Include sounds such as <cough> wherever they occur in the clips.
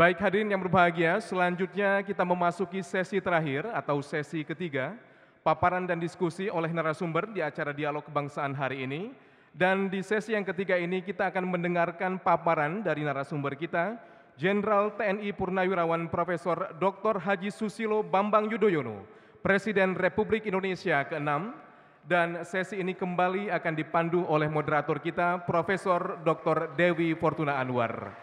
Baik hadirin yang berbahagia, selanjutnya kita memasuki sesi terakhir atau sesi ketiga, paparan dan diskusi oleh narasumber di acara dialog kebangsaan hari ini. Dan di sesi yang ketiga ini kita akan mendengarkan paparan dari narasumber kita, Jenderal TNI Purnawirawan Profesor Dr. Haji Susilo Bambang Yudhoyono, Presiden Republik Indonesia ke-6, dan sesi ini kembali akan dipandu oleh moderator kita, Profesor Dr. Dewi Fortuna Anwar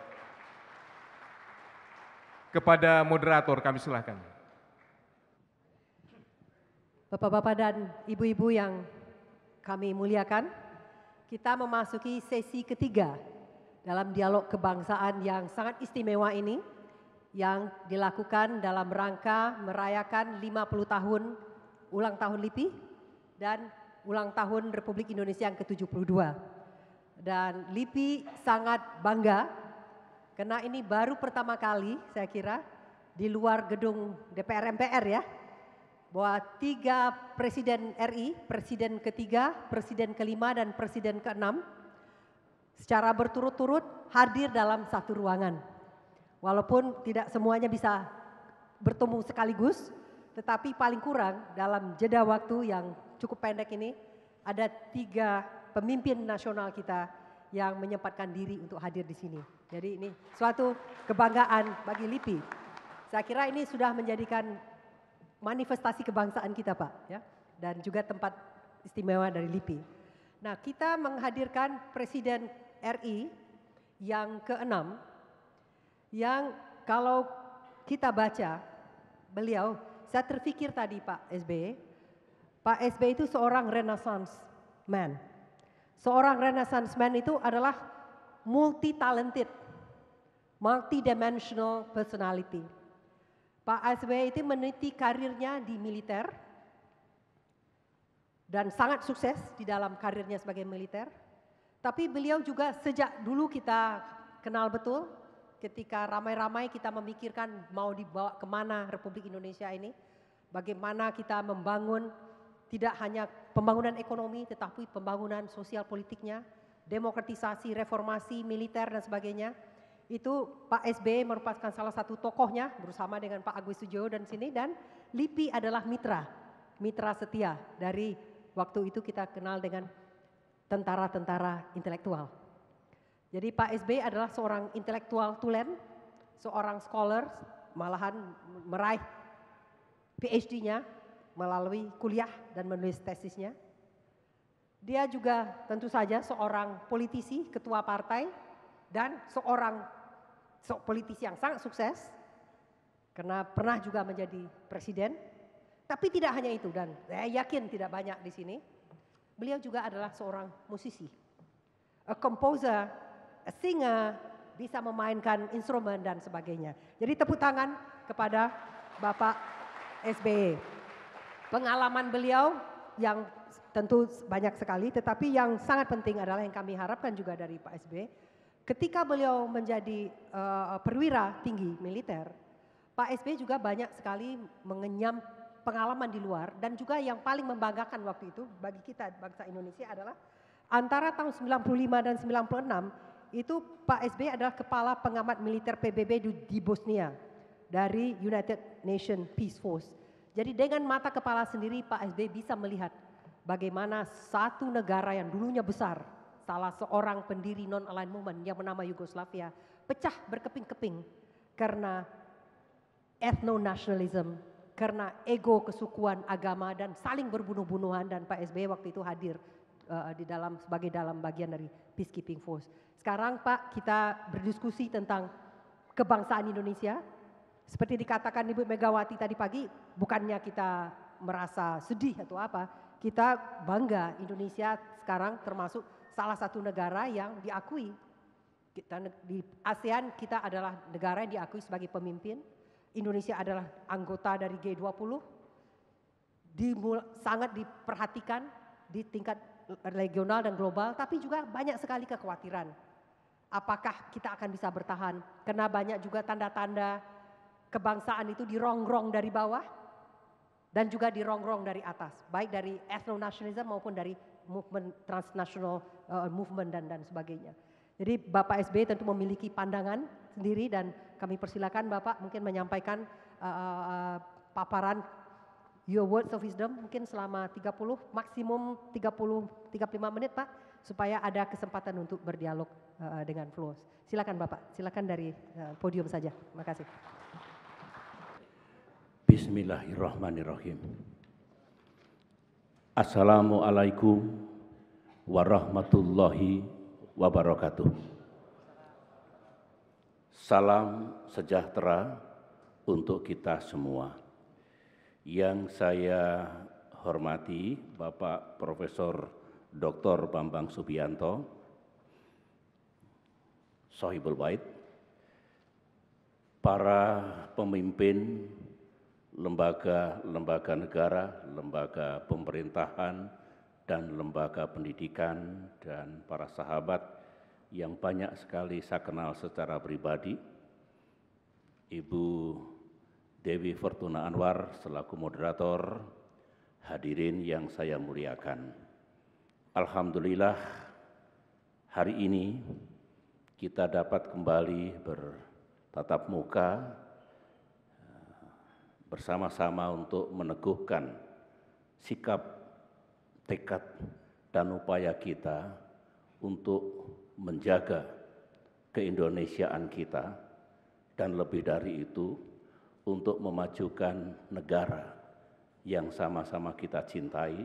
kepada moderator kami silahkan. Bapak-bapak dan ibu-ibu yang kami muliakan, kita memasuki sesi ketiga dalam dialog kebangsaan yang sangat istimewa ini yang dilakukan dalam rangka merayakan 50 tahun ulang tahun LIPI dan ulang tahun Republik Indonesia yang ke-72. Dan LIPI sangat bangga karena ini baru pertama kali saya kira di luar gedung DPR MPR ya. Bahwa tiga presiden RI, presiden ketiga, presiden kelima dan presiden keenam secara berturut-turut hadir dalam satu ruangan. Walaupun tidak semuanya bisa bertemu sekaligus, tetapi paling kurang dalam jeda waktu yang cukup pendek ini ada tiga pemimpin nasional kita yang menyempatkan diri untuk hadir di sini. Jadi ini suatu kebanggaan bagi LIPI. Saya kira ini sudah menjadikan manifestasi kebangsaan kita Pak ya dan juga tempat istimewa dari LIPI. Nah kita menghadirkan Presiden RI yang keenam yang kalau kita baca beliau saya terfikir tadi Pak SBY Pak SBY itu seorang renaissance man seorang renaissance man itu adalah multi talented, multidimensional personality. Pak SBY itu meniti karirnya di militer dan sangat sukses di dalam karirnya sebagai militer. Tapi beliau juga sejak dulu kita kenal betul ketika ramai-ramai kita memikirkan mau dibawa kemana Republik Indonesia ini. Bagaimana kita membangun tidak hanya pembangunan ekonomi tetapi pembangunan sosial politiknya, demokratisasi, reformasi, militer dan sebagainya. Itu Pak SB merupakan salah satu tokohnya bersama dengan Pak Agus Sujo dan sini dan LIPI adalah mitra, mitra setia dari waktu itu kita kenal dengan tentara-tentara intelektual. Jadi Pak SB adalah seorang intelektual tulen, seorang scholar, malahan meraih PhD-nya melalui kuliah dan menulis tesisnya. Dia juga tentu saja seorang politisi, ketua partai, dan seorang so politisi yang sangat sukses karena pernah juga menjadi presiden. Tapi tidak hanya itu dan saya yakin tidak banyak di sini. Beliau juga adalah seorang musisi, a composer, a singer, bisa memainkan instrumen dan sebagainya. Jadi tepuk tangan kepada Bapak SBY. E pengalaman beliau yang tentu banyak sekali, tetapi yang sangat penting adalah yang kami harapkan juga dari Pak SB, ketika beliau menjadi uh, perwira tinggi militer, Pak SB juga banyak sekali mengenyam pengalaman di luar dan juga yang paling membanggakan waktu itu bagi kita bangsa Indonesia adalah antara tahun 95 dan 96 itu Pak SB adalah kepala pengamat militer PBB di Bosnia dari United Nations Peace Force jadi dengan mata kepala sendiri Pak SB bisa melihat bagaimana satu negara yang dulunya besar, salah seorang pendiri non-aligned movement yang bernama Yugoslavia, pecah berkeping-keping karena ethno-nationalism, karena ego kesukuan agama dan saling berbunuh-bunuhan dan Pak SB waktu itu hadir uh, di dalam sebagai dalam bagian dari peacekeeping force. Sekarang Pak kita berdiskusi tentang kebangsaan Indonesia. Seperti dikatakan Ibu Megawati tadi pagi, bukannya kita merasa sedih atau apa, kita bangga Indonesia sekarang termasuk salah satu negara yang diakui. Kita di ASEAN kita adalah negara yang diakui sebagai pemimpin. Indonesia adalah anggota dari G20. Dimul, sangat diperhatikan di tingkat regional dan global, tapi juga banyak sekali kekhawatiran. Apakah kita akan bisa bertahan? Karena banyak juga tanda-tanda kebangsaan itu dirongrong dari bawah dan juga di rongrong dari atas, baik dari ethno nationalism maupun dari movement transnational uh, movement dan dan sebagainya. Jadi Bapak SBY tentu memiliki pandangan sendiri dan kami persilakan Bapak mungkin menyampaikan uh, uh, paparan your words of wisdom mungkin selama 30 maksimum 30 35 menit Pak supaya ada kesempatan untuk berdialog uh, dengan Flows. Silakan Bapak, silakan dari uh, podium saja. Terima kasih. Bismillahirrahmanirrahim. Assalamualaikum warahmatullahi wabarakatuh. Salam sejahtera untuk kita semua. Yang saya hormati Bapak Profesor Dr. Bambang Subianto, Sohibul Bait, para pemimpin lembaga-lembaga negara, lembaga pemerintahan, dan lembaga pendidikan dan para sahabat yang banyak sekali saya kenal secara pribadi. Ibu Dewi Fortuna Anwar selaku moderator, hadirin yang saya muliakan. Alhamdulillah hari ini kita dapat kembali bertatap muka bersama-sama untuk meneguhkan sikap, tekad, dan upaya kita untuk menjaga keindonesiaan kita dan lebih dari itu untuk memajukan negara yang sama-sama kita cintai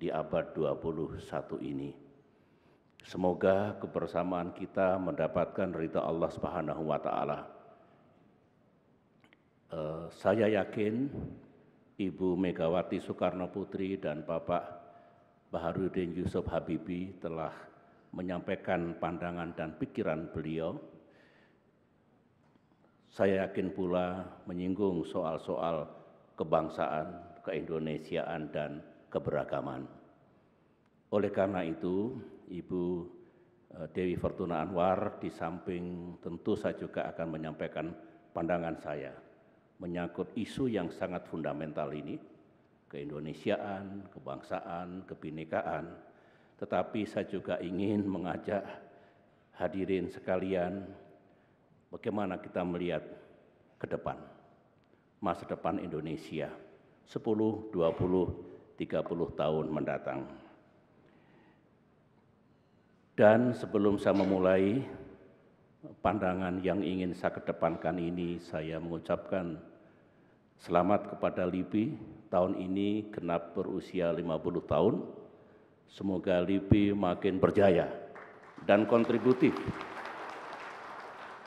di abad 21 ini. Semoga kebersamaan kita mendapatkan ridha Allah Subhanahu wa taala eh, saya yakin Ibu Megawati Soekarno Putri dan Bapak Baharudin Yusuf Habibi telah menyampaikan pandangan dan pikiran beliau. Saya yakin pula menyinggung soal-soal kebangsaan, keindonesiaan, dan keberagaman. Oleh karena itu, Ibu eh, Dewi Fortuna Anwar di samping tentu saya juga akan menyampaikan pandangan saya menyangkut isu yang sangat fundamental ini, keindonesiaan, kebangsaan, kebinekaan. Tetapi saya juga ingin mengajak hadirin sekalian bagaimana kita melihat ke depan, masa depan Indonesia 10, 20, 30 tahun mendatang. Dan sebelum saya memulai pandangan yang ingin saya kedepankan ini, saya mengucapkan Selamat kepada LIPI, tahun ini genap berusia 50 tahun. Semoga LIPI makin berjaya dan kontributif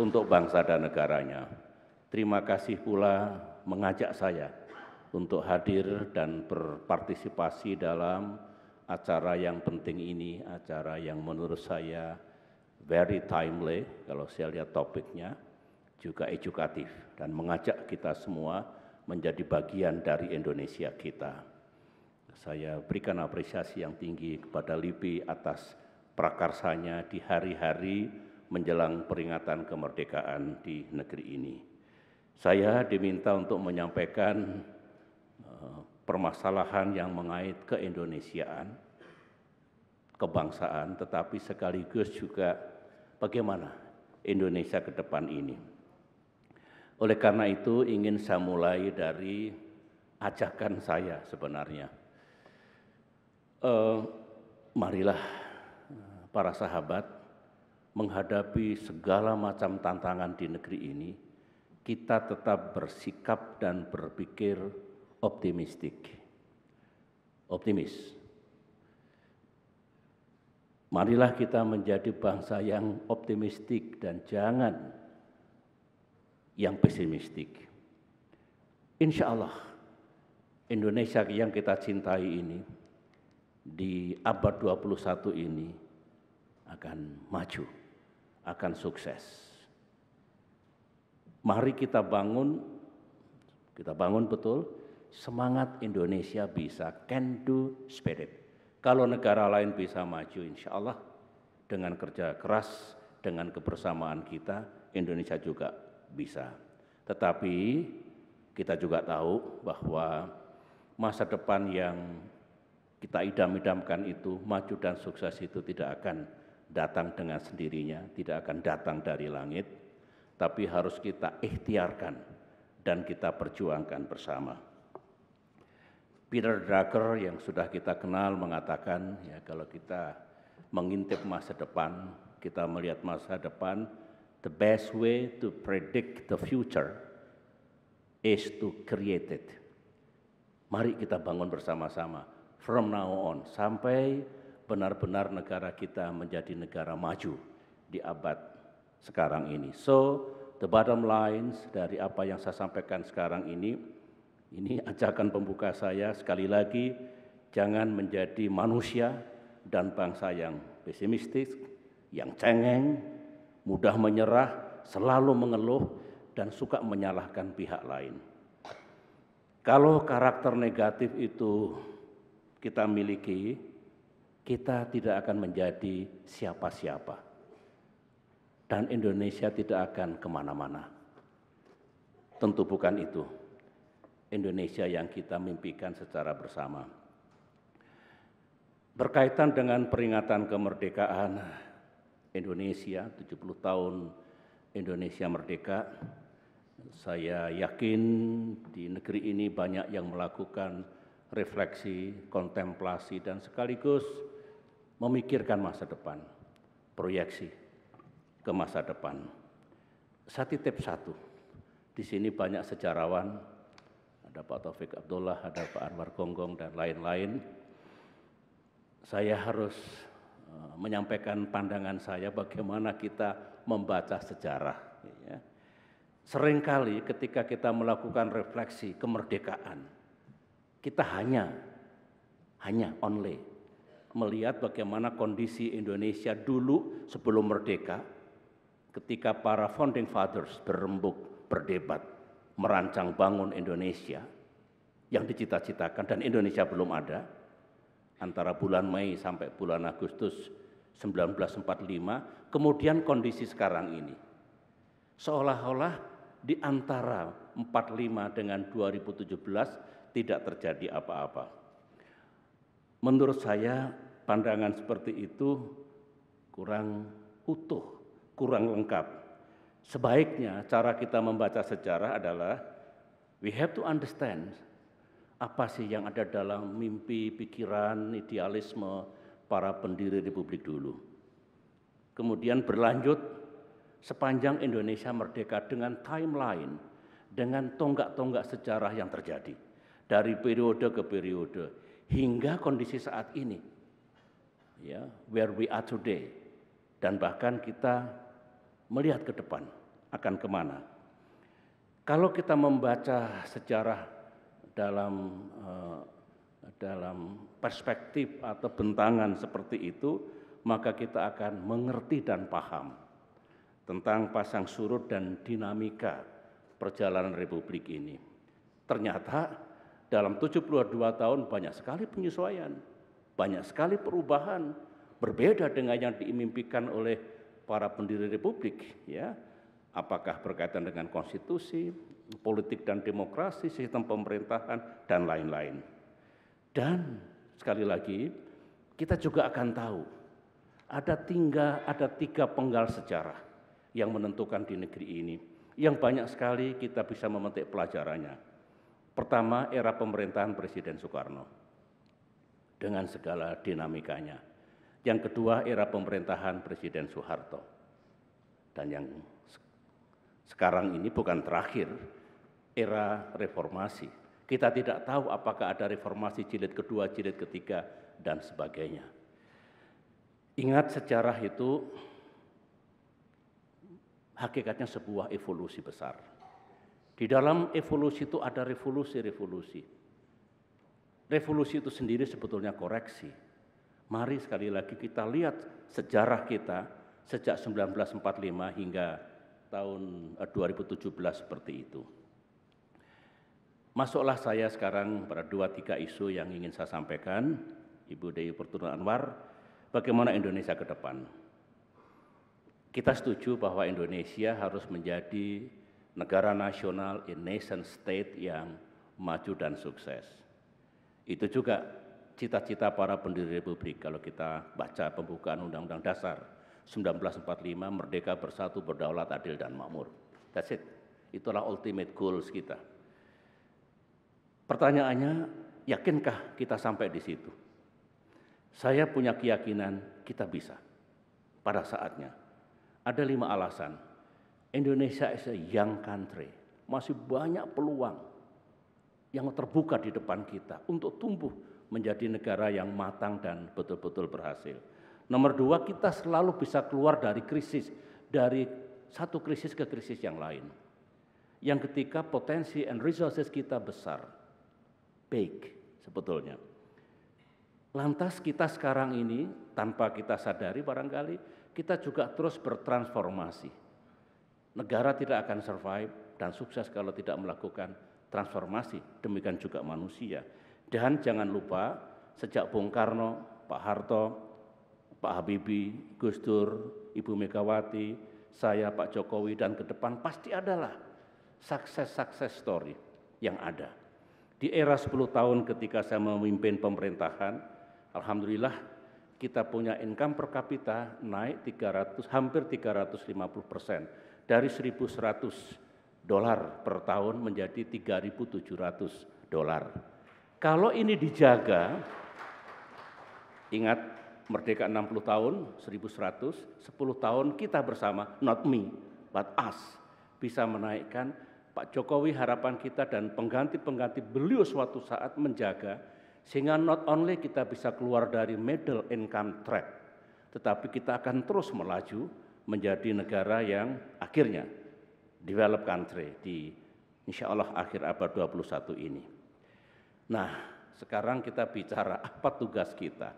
untuk bangsa dan negaranya. Terima kasih pula mengajak saya untuk hadir dan berpartisipasi dalam acara yang penting ini, acara yang menurut saya very timely, kalau saya lihat topiknya, juga edukatif dan mengajak kita semua menjadi bagian dari Indonesia kita. Saya berikan apresiasi yang tinggi kepada LIPI atas prakarsanya di hari-hari menjelang peringatan kemerdekaan di negeri ini. Saya diminta untuk menyampaikan eh, permasalahan yang mengait keindonesiaan, kebangsaan, tetapi sekaligus juga bagaimana Indonesia ke depan ini. Oleh karena itu ingin saya mulai dari ajakan saya sebenarnya. Eh, marilah eh, para sahabat menghadapi segala macam tantangan di negeri ini, kita tetap bersikap dan berpikir optimistik. Optimis. Marilah kita menjadi bangsa yang optimistik dan jangan yang pesimistik. Insya Allah, Indonesia yang kita cintai ini di abad 21 ini akan maju, akan sukses. Mari kita bangun, kita bangun betul, semangat Indonesia bisa can do spirit. Kalau negara lain bisa maju insya Allah dengan kerja keras, dengan kebersamaan kita, Indonesia juga bisa. Tetapi kita juga tahu bahwa masa depan yang kita idam-idamkan itu maju dan sukses itu tidak akan datang dengan sendirinya, tidak akan datang dari langit, tapi harus kita ikhtiarkan dan kita perjuangkan bersama. Peter Drucker yang sudah kita kenal mengatakan ya kalau kita mengintip masa depan, kita melihat masa depan, the best way to predict the future is to create it. Mari kita bangun bersama-sama from now on sampai benar-benar negara kita menjadi negara maju di abad sekarang ini. So, the bottom lines dari apa yang saya sampaikan sekarang ini, ini ajakan pembuka saya sekali lagi, jangan menjadi manusia dan bangsa yang pesimistis, yang cengeng, mudah menyerah, selalu mengeluh, dan suka menyalahkan pihak lain. Kalau karakter negatif itu kita miliki, kita tidak akan menjadi siapa-siapa. Dan Indonesia tidak akan kemana-mana. Tentu bukan itu. Indonesia yang kita mimpikan secara bersama. Berkaitan dengan peringatan kemerdekaan, Indonesia, 70 tahun Indonesia merdeka. Saya yakin di negeri ini banyak yang melakukan refleksi, kontemplasi, dan sekaligus memikirkan masa depan, proyeksi ke masa depan. Saya titip satu, di sini banyak sejarawan, ada Pak Taufik Abdullah, ada Pak Anwar Gonggong, dan lain-lain. Saya harus Eh, menyampaikan pandangan saya bagaimana kita membaca sejarah. Ya. Seringkali ketika kita melakukan refleksi kemerdekaan, kita hanya, hanya only melihat bagaimana kondisi Indonesia dulu sebelum merdeka, ketika para founding fathers berembuk, berdebat, merancang bangun Indonesia yang dicita-citakan dan Indonesia belum ada, antara bulan Mei sampai bulan Agustus 1945, kemudian kondisi sekarang ini. Seolah-olah di antara 45 dengan 2017 tidak terjadi apa-apa. Menurut saya pandangan seperti itu kurang utuh, kurang lengkap. Sebaiknya cara kita membaca sejarah adalah we have to understand apa sih yang ada dalam mimpi, pikiran, idealisme para pendiri republik dulu. Kemudian berlanjut sepanjang Indonesia merdeka dengan timeline, dengan tonggak-tonggak sejarah yang terjadi dari periode ke periode hingga kondisi saat ini. Ya, where we are today dan bahkan kita melihat ke depan akan kemana. Kalau kita membaca sejarah dalam eh, dalam perspektif atau bentangan seperti itu, maka kita akan mengerti dan paham tentang pasang surut dan dinamika perjalanan republik ini. Ternyata dalam 72 tahun banyak sekali penyesuaian, banyak sekali perubahan, berbeda dengan yang diimpikan oleh para pendiri republik ya. Apakah berkaitan dengan konstitusi, politik dan demokrasi, sistem pemerintahan, dan lain-lain. Dan sekali lagi, kita juga akan tahu ada tiga, ada tiga penggal sejarah yang menentukan di negeri ini, yang banyak sekali kita bisa memetik pelajarannya. Pertama, era pemerintahan Presiden Soekarno dengan segala dinamikanya. Yang kedua, era pemerintahan Presiden Soeharto. Dan yang sekarang ini bukan terakhir era reformasi. Kita tidak tahu apakah ada reformasi jilid kedua, jilid ketiga, dan sebagainya. Ingat sejarah itu hakikatnya sebuah evolusi besar. Di dalam evolusi itu ada revolusi-revolusi. Revolusi itu sendiri sebetulnya koreksi. Mari sekali lagi kita lihat sejarah kita sejak 1945 hingga tahun 2017 eh, seperti itu. Masuklah saya sekarang pada dua tiga isu yang ingin saya sampaikan, Ibu Dewi Pertuna Anwar, bagaimana Indonesia ke depan. Kita setuju bahwa Indonesia harus menjadi negara nasional, in nation state yang maju dan sukses. Itu juga cita-cita para pendiri Republik kalau kita baca pembukaan Undang-Undang Dasar 1945 merdeka bersatu berdaulat adil dan makmur. That's it. Itulah ultimate goals kita. Pertanyaannya, yakinkah kita sampai di situ? Saya punya keyakinan kita bisa. Pada saatnya. Ada lima alasan. Indonesia is a young country. Masih banyak peluang yang terbuka di depan kita untuk tumbuh menjadi negara yang matang dan betul-betul berhasil. Nomor dua, kita selalu bisa keluar dari krisis, dari satu krisis ke krisis yang lain. Yang ketiga, potensi and resources kita besar, big sebetulnya. Lantas kita sekarang ini, tanpa kita sadari barangkali, kita juga terus bertransformasi. Negara tidak akan survive dan sukses kalau tidak melakukan transformasi, demikian juga manusia. Dan jangan lupa, sejak Bung Karno, Pak Harto, Pak Habibie, Gus Dur, Ibu Megawati, saya Pak Jokowi dan ke depan pasti adalah sukses-sukses story yang ada. Di era 10 tahun ketika saya memimpin pemerintahan, alhamdulillah kita punya income per kapita naik 300 hampir 350 persen dari 1.100 dolar per tahun menjadi 3.700 dolar. Kalau ini dijaga, ingat merdeka 60 tahun, 1100, 10 tahun kita bersama, not me, but us, bisa menaikkan Pak Jokowi harapan kita dan pengganti-pengganti beliau suatu saat menjaga sehingga not only kita bisa keluar dari middle income trap, tetapi kita akan terus melaju menjadi negara yang akhirnya developed country di insya Allah akhir abad 21 ini. Nah, sekarang kita bicara apa tugas kita.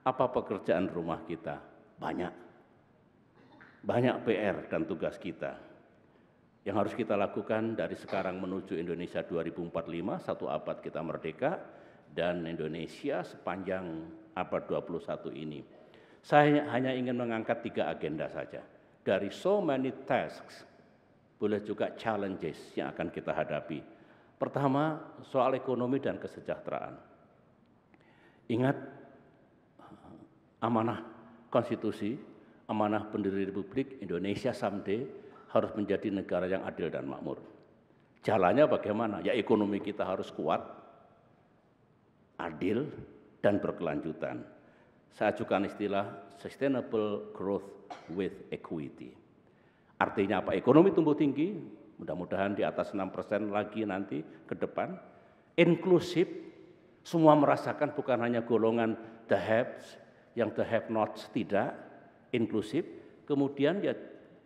Apa pekerjaan rumah kita? Banyak. Banyak PR dan tugas kita. Yang harus kita lakukan dari sekarang menuju Indonesia 2045, satu abad kita merdeka, dan Indonesia sepanjang abad 21 ini. Saya hanya ingin mengangkat tiga agenda saja. Dari so many tasks, boleh juga challenges yang akan kita hadapi. Pertama, soal ekonomi dan kesejahteraan. Ingat amanah konstitusi, amanah pendiri Republik Indonesia someday harus menjadi negara yang adil dan makmur. Jalannya bagaimana? Ya ekonomi kita harus kuat, adil, dan berkelanjutan. Saya ajukan istilah sustainable growth with equity. Artinya apa? Ekonomi tumbuh tinggi, mudah-mudahan di atas 6 persen lagi nanti ke depan. Inklusif, semua merasakan bukan hanya golongan the haves, yang the have not tidak inklusif, kemudian ya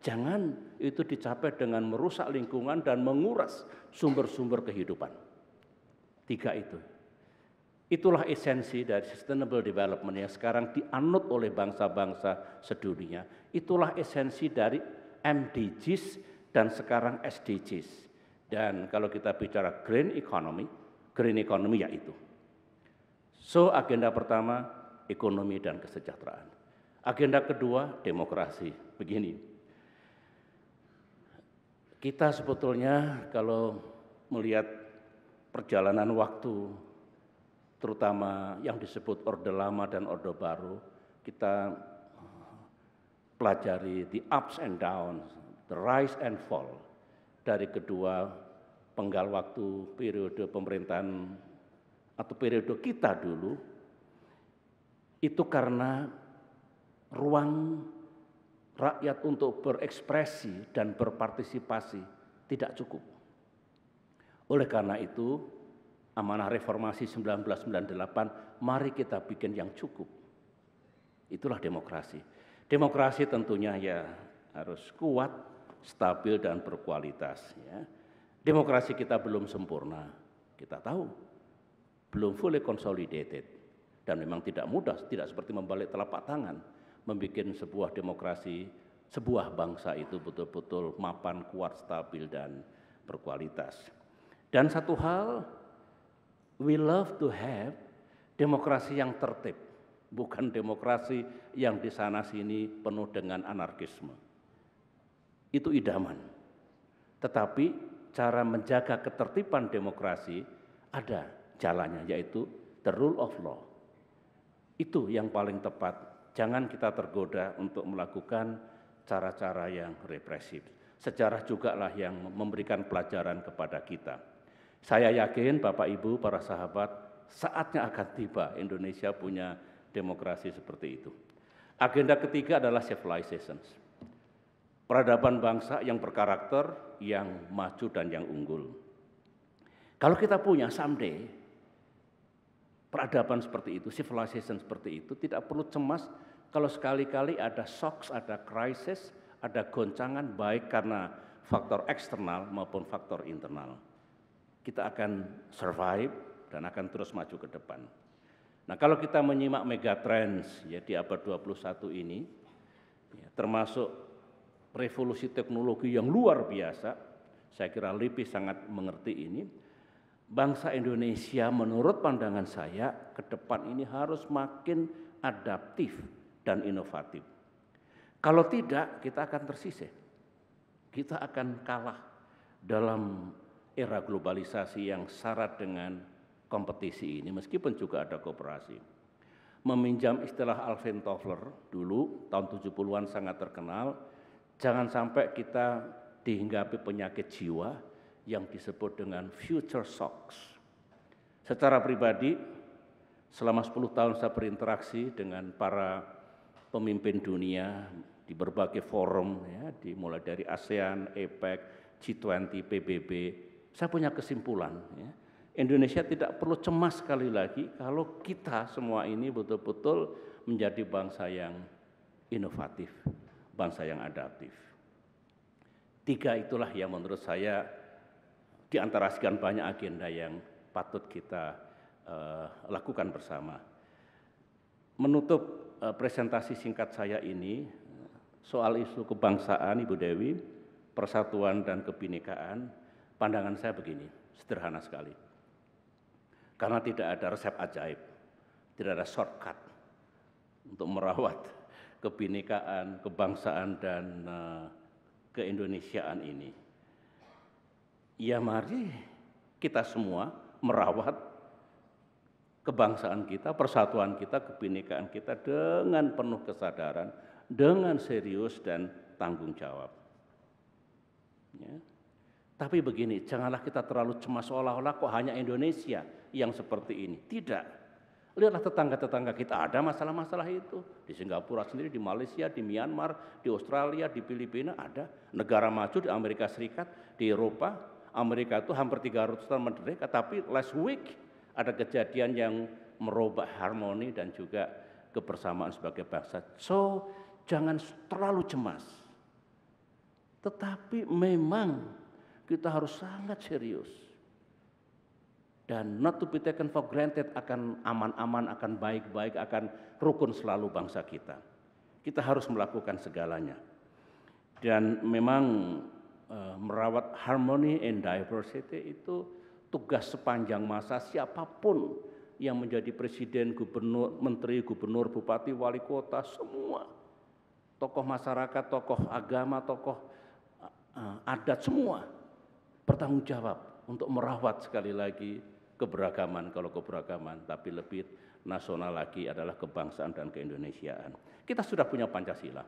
jangan itu dicapai dengan merusak lingkungan dan menguras sumber-sumber kehidupan. Tiga itu. Itulah esensi dari sustainable development yang sekarang dianut oleh bangsa-bangsa sedunia. Itulah esensi dari MDGs dan sekarang SDGs. Dan kalau kita bicara green economy, green economy yaitu. So agenda pertama ekonomi dan kesejahteraan. Agenda kedua, demokrasi. Begini, kita sebetulnya kalau melihat perjalanan waktu, terutama yang disebut Orde Lama dan Orde Baru, kita eh, pelajari the ups and downs, the rise and fall dari kedua penggal waktu periode pemerintahan atau periode kita dulu itu karena ruang rakyat untuk berekspresi dan berpartisipasi tidak cukup. Oleh karena itu, amanah reformasi 1998, mari kita bikin yang cukup. Itulah demokrasi. Demokrasi tentunya ya harus kuat, stabil dan berkualitas ya. Demokrasi kita belum sempurna, kita tahu. Belum fully consolidated dan memang tidak mudah, tidak seperti membalik telapak tangan, membuat sebuah demokrasi, sebuah bangsa itu betul-betul mapan, kuat, stabil, dan berkualitas. Dan satu hal, we love to have demokrasi yang tertib, bukan demokrasi yang di sana-sini penuh dengan anarkisme. Itu idaman. Tetapi cara menjaga ketertiban demokrasi ada jalannya, yaitu the rule of law itu yang paling tepat. Jangan kita tergoda untuk melakukan cara-cara yang represif. Sejarah juga lah yang memberikan pelajaran kepada kita. Saya yakin Bapak Ibu, para sahabat, saatnya akan tiba Indonesia punya demokrasi seperti itu. Agenda ketiga adalah civilization. Peradaban bangsa yang berkarakter, yang maju dan yang unggul. Kalau kita punya someday peradaban seperti itu, civilization seperti itu, tidak perlu cemas kalau sekali-kali ada shocks, ada krisis, ada goncangan baik karena faktor eksternal maupun faktor internal. Kita akan survive dan akan terus maju ke depan. Nah kalau kita menyimak megatrends ya di abad 21 ini, ya, termasuk revolusi teknologi yang luar biasa, saya kira Lipi sangat mengerti ini, bangsa Indonesia menurut pandangan saya ke depan ini harus makin adaptif dan inovatif. Kalau tidak kita akan tersisih. Kita akan kalah dalam era globalisasi yang syarat dengan kompetisi ini meskipun juga ada kooperasi. Meminjam istilah Alvin Toffler dulu tahun 70-an sangat terkenal, jangan sampai kita dihinggapi penyakit jiwa yang disebut dengan future shocks. Secara pribadi, selama 10 tahun saya berinteraksi dengan para pemimpin dunia di berbagai forum, ya, dimulai dari ASEAN, APEC, G20, PBB. Saya punya kesimpulan, ya, Indonesia tidak perlu cemas sekali lagi kalau kita semua ini betul-betul menjadi bangsa yang inovatif, bangsa yang adaptif. Tiga itulah yang menurut saya di antara sekian banyak agenda yang patut kita uh, lakukan bersama. Menutup uh, presentasi singkat saya ini, soal isu kebangsaan Ibu Dewi, persatuan dan kebinekaan, pandangan saya begini, sederhana sekali. Karena tidak ada resep ajaib, tidak ada shortcut untuk merawat kebinekaan, kebangsaan, dan uh, keindonesiaan ini Ya mari kita semua merawat kebangsaan kita, persatuan kita, kebinekaan kita dengan penuh kesadaran, dengan serius dan tanggung jawab. Ya. Tapi begini, janganlah kita terlalu cemas seolah-olah kok hanya Indonesia yang seperti ini. Tidak. Lihatlah tetangga-tetangga kita ada masalah-masalah itu. Di Singapura sendiri, di Malaysia, di Myanmar, di Australia, di Filipina ada. Negara maju di Amerika Serikat, di Eropa Amerika itu hampir 300 tahun merdeka, tapi last week ada kejadian yang merubah harmoni dan juga kebersamaan sebagai bangsa. So, jangan terlalu cemas. Tetapi memang kita harus sangat serius. Dan not to be taken for granted akan aman-aman, akan baik-baik, akan rukun selalu bangsa kita. Kita harus melakukan segalanya. Dan memang uh, merawat harmony and diversity itu tugas sepanjang masa siapapun yang menjadi presiden, gubernur, menteri, gubernur, bupati, wali kota, semua tokoh masyarakat, tokoh agama, tokoh uh, adat semua bertanggung jawab untuk merawat sekali lagi keberagaman kalau keberagaman tapi lebih nasional lagi adalah kebangsaan dan keindonesiaan. Kita sudah punya Pancasila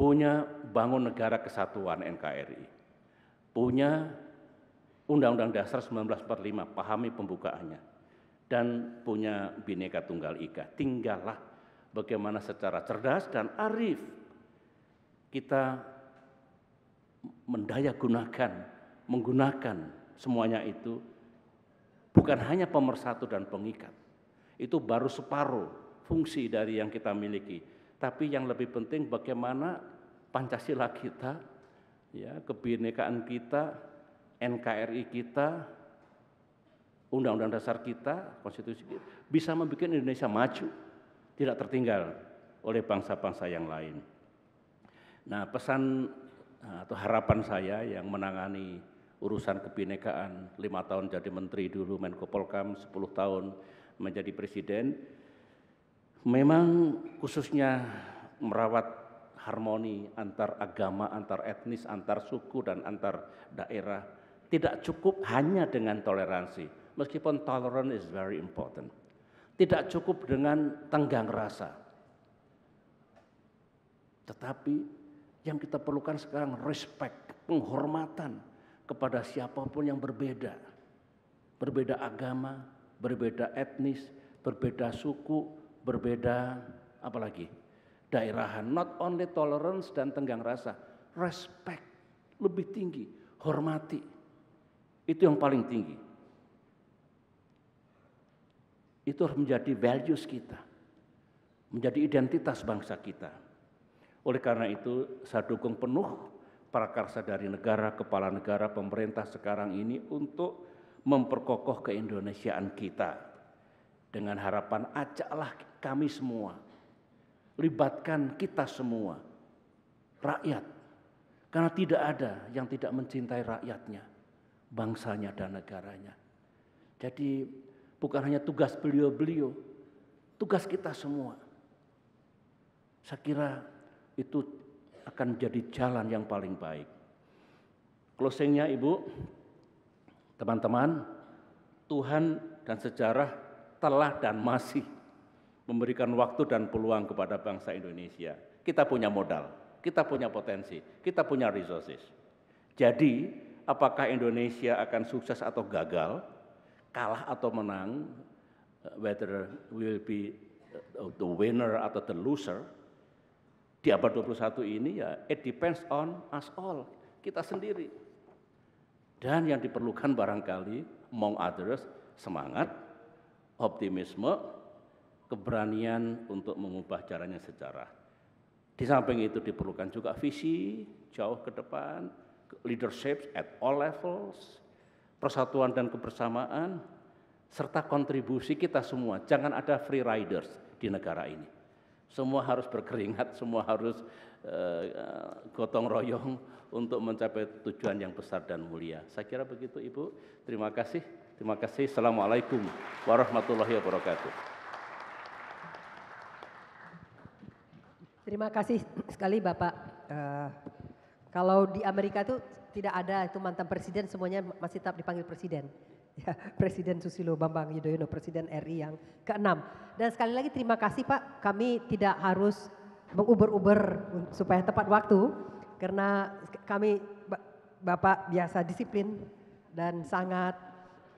punya bangun negara kesatuan NKRI, punya Undang-Undang Dasar 1945, pahami pembukaannya, dan punya Bhinneka Tunggal Ika. Tinggallah bagaimana secara cerdas dan arif kita mendaya gunakan, menggunakan semuanya itu bukan hanya pemersatu dan pengikat. Itu baru separuh fungsi dari yang kita miliki. Tapi yang lebih penting bagaimana Pancasila kita, ya kebinekaan kita, NKRI kita, undang-undang dasar kita, konstitusi kita, bisa membuat Indonesia maju, tidak tertinggal oleh bangsa-bangsa yang lain. Nah, pesan eh, atau harapan saya yang menangani urusan kebinekaan, lima tahun jadi menteri dulu Menko Polkam, sepuluh tahun menjadi presiden, memang khususnya merawat harmoni antar agama, antar etnis, antar suku dan antar daerah. Tidak cukup hanya dengan toleransi, meskipun tolerance is very important. Tidak cukup dengan tenggang rasa. Tetapi yang kita perlukan sekarang respect, penghormatan kepada siapapun yang berbeda. Berbeda agama, berbeda etnis, berbeda suku, berbeda apalagi daerahan. Not only tolerance dan tenggang rasa, respect lebih tinggi, hormati. Itu yang paling tinggi. Itu harus menjadi values kita, menjadi identitas bangsa kita. Oleh karena itu, saya dukung penuh para karsa dari negara, kepala negara, pemerintah sekarang ini untuk memperkokoh keindonesiaan kita. Dengan harapan ajaklah kami semua Libatkan kita semua, rakyat. Karena tidak ada yang tidak mencintai rakyatnya, bangsanya dan negaranya. Jadi bukan hanya tugas beliau-beliau, tugas kita semua. Saya kira itu akan menjadi jalan yang paling baik. Closingnya Ibu, teman-teman, Tuhan dan sejarah telah dan masih memberikan waktu dan peluang kepada bangsa Indonesia. Kita punya modal, kita punya potensi, kita punya resources. Jadi, apakah Indonesia akan sukses atau gagal, kalah atau menang, eh, whether will be eh, the winner atau the loser, di abad 21 ini ya it depends on us all, kita sendiri. Dan yang diperlukan barangkali among others semangat, optimisme, keberanian untuk mengubah caranya sejarah. Di samping itu diperlukan juga visi jauh ke depan, leadership at all levels, persatuan dan kebersamaan, serta kontribusi kita semua. Jangan ada free riders di negara ini. Semua harus berkeringat, <laughs> semua harus uh, gotong royong untuk mencapai tujuan yang besar dan mulia. Saya kira begitu Ibu. Terima kasih. Terima kasih. Assalamualaikum warahmatullahi wabarakatuh. Terima kasih sekali Bapak. Uh, kalau di Amerika itu tidak ada itu mantan presiden semuanya masih tetap dipanggil presiden. <laughs> Ya, Presiden Susilo Bambang Yudhoyono, Presiden RI yang keenam. Dan sekali lagi terima kasih Pak, kami tidak harus menguber-uber supaya tepat waktu karena kami Bapak biasa disiplin dan sangat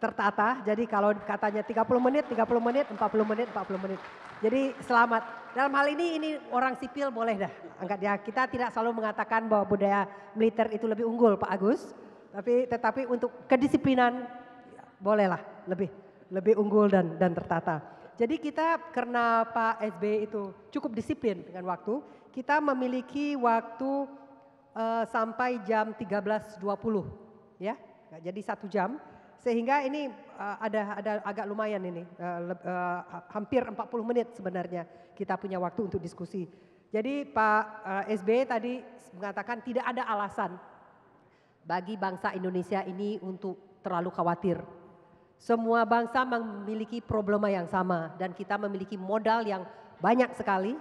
tertata. Jadi kalau katanya 30 menit, 30 menit, 40 menit, 40 menit. Jadi selamat. Dalam hal ini ini orang sipil boleh dah angkat ya. Kita tidak selalu mengatakan bahwa budaya militer itu lebih unggul Pak Agus. Tapi tetapi untuk kedisiplinan ya, bolehlah lebih lebih unggul dan dan tertata. Jadi kita karena Pak SB itu cukup disiplin dengan waktu, kita memiliki waktu uh, sampai jam 13.20 ya. Jadi satu jam sehingga ini uh, ada ada agak lumayan ini uh, uh, hampir 40 menit sebenarnya kita punya waktu untuk diskusi. Jadi Pak uh, SB tadi mengatakan tidak ada alasan bagi bangsa Indonesia ini untuk terlalu khawatir. Semua bangsa memiliki problema yang sama dan kita memiliki modal yang banyak sekali.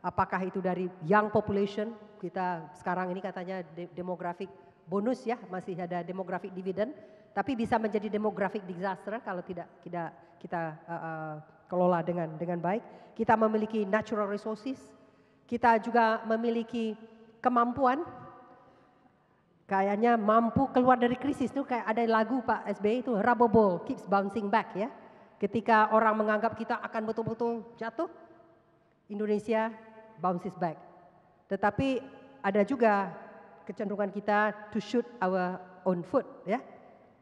Apakah itu dari young population, kita sekarang ini katanya demografik bonus ya, masih ada demografik dividend tapi bisa menjadi demographic disaster kalau tidak tidak kita uh, uh, kelola dengan dengan baik. Kita memiliki natural resources, kita juga memiliki kemampuan kayaknya mampu keluar dari krisis itu kayak ada lagu Pak SBY itu rubber keeps bouncing back ya. Ketika orang menganggap kita akan betul-betul jatuh, Indonesia bounces back. Tetapi ada juga kecenderungan kita to shoot our own foot ya.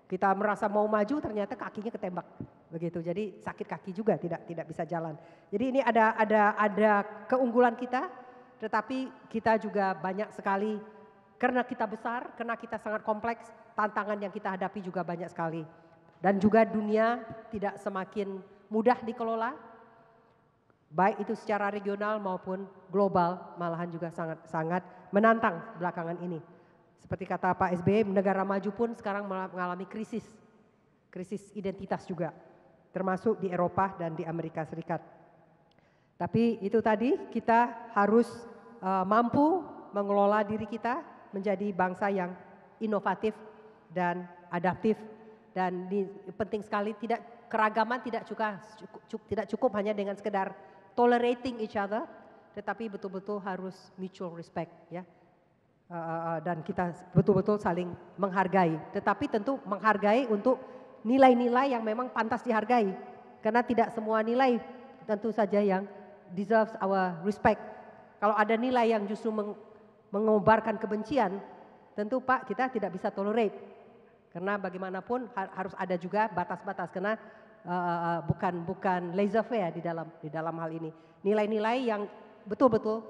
Kita merasa mau maju ternyata kakinya ketembak. Begitu. Jadi sakit kaki juga tidak tidak bisa jalan. Jadi ini ada ada ada keunggulan kita tetapi kita juga banyak sekali karena kita besar, karena kita sangat kompleks, tantangan yang kita hadapi juga banyak sekali. Dan juga dunia tidak semakin mudah dikelola, baik itu secara regional maupun global, malahan juga sangat-sangat menantang belakangan ini. Seperti kata Pak SBY, negara maju pun sekarang mengalami krisis, krisis identitas juga, termasuk di Eropa dan di Amerika Serikat. Tapi itu tadi kita harus uh, mampu mengelola diri kita menjadi bangsa yang inovatif dan adaptif dan di, penting sekali tidak keragaman tidak cukup, cukup tidak cukup hanya dengan sekedar tolerating each other tetapi betul-betul harus mutual respect ya. Eh, eh, eh, dan kita betul-betul saling menghargai. Tetapi tentu menghargai untuk nilai-nilai yang memang pantas dihargai. Karena tidak semua nilai tentu saja yang deserves our respect. Kalau ada nilai yang justru meng mengobarkan kebencian, tentu Pak kita tidak bisa tolerate. Karena bagaimanapun harus ada juga batas-batas karena uh, bukan bukan laser fair di dalam di dalam hal ini. Nilai-nilai yang betul-betul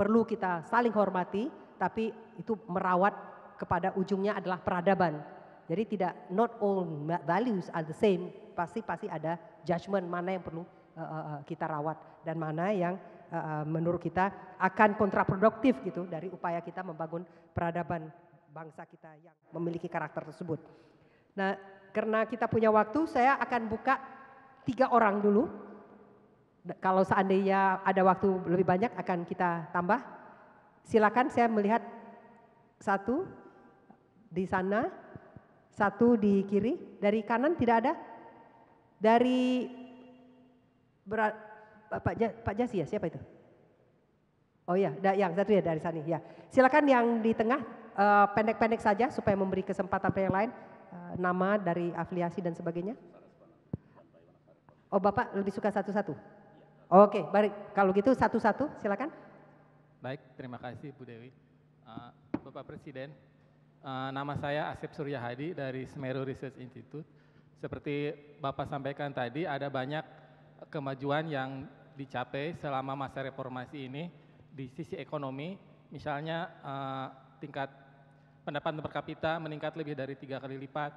perlu kita saling hormati tapi itu merawat kepada ujungnya adalah peradaban. Jadi tidak not all values are the same, pasti pasti ada judgement mana yang perlu uh, kita rawat dan mana yang uh, menurut kita akan kontraproduktif gitu dari upaya kita membangun peradaban bangsa kita yang memiliki karakter tersebut. Nah, karena kita punya waktu, saya akan buka tiga orang dulu. Nah, kalau seandainya ada waktu lebih banyak akan kita tambah silakan saya melihat satu di sana, satu di kiri, dari kanan tidak ada, dari berat, Pak, Pak Jasi ya siapa itu? Oh iya, ya, yang satu ya dari sana ya. Silakan yang di tengah eh, pendek-pendek uh, saja supaya memberi kesempatan yang lain uh, nama dari afiliasi dan sebagainya. Oh bapak lebih suka satu-satu. Oke, okay, baik. Kalau gitu satu-satu, silakan. Baik, terima kasih Bu Dewi. Eh, Bapak Presiden, eh, nama saya Asep Surya Hadi dari Semeru Research Institute. Seperti Bapak sampaikan tadi, ada banyak kemajuan yang dicapai selama masa reformasi ini di sisi ekonomi, misalnya eh, tingkat pendapatan per kapita meningkat lebih dari tiga kali lipat,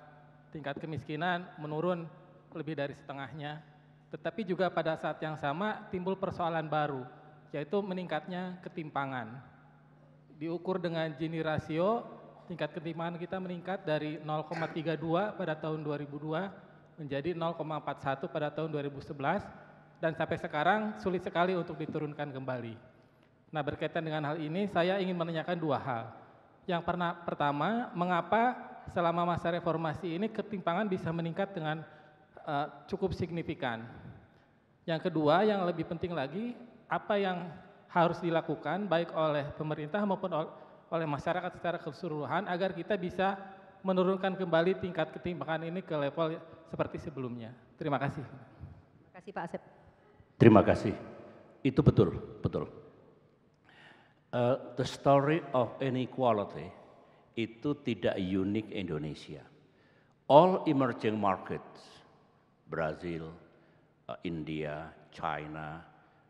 tingkat kemiskinan menurun lebih dari setengahnya. Tetapi juga pada saat yang sama timbul persoalan baru, yaitu meningkatnya ketimpangan. Diukur dengan Gini rasio tingkat ketimpangan kita meningkat dari 0,32 pada tahun 2002 menjadi 0,41 pada tahun 2011 dan sampai sekarang sulit sekali untuk diturunkan kembali. Nah berkaitan dengan hal ini saya ingin menanyakan dua hal. Yang pernah, pertama, mengapa selama masa reformasi ini ketimpangan bisa meningkat dengan uh, cukup signifikan? Yang kedua, yang lebih penting lagi, apa yang harus dilakukan baik oleh pemerintah maupun oleh masyarakat secara keseluruhan agar kita bisa menurunkan kembali tingkat ketimpangan ini ke level seperti sebelumnya. Terima kasih. Terima kasih Pak Asep. Terima kasih. Itu betul, betul. Uh, the story of inequality itu tidak unik Indonesia. All emerging markets, Brazil, uh, India, China,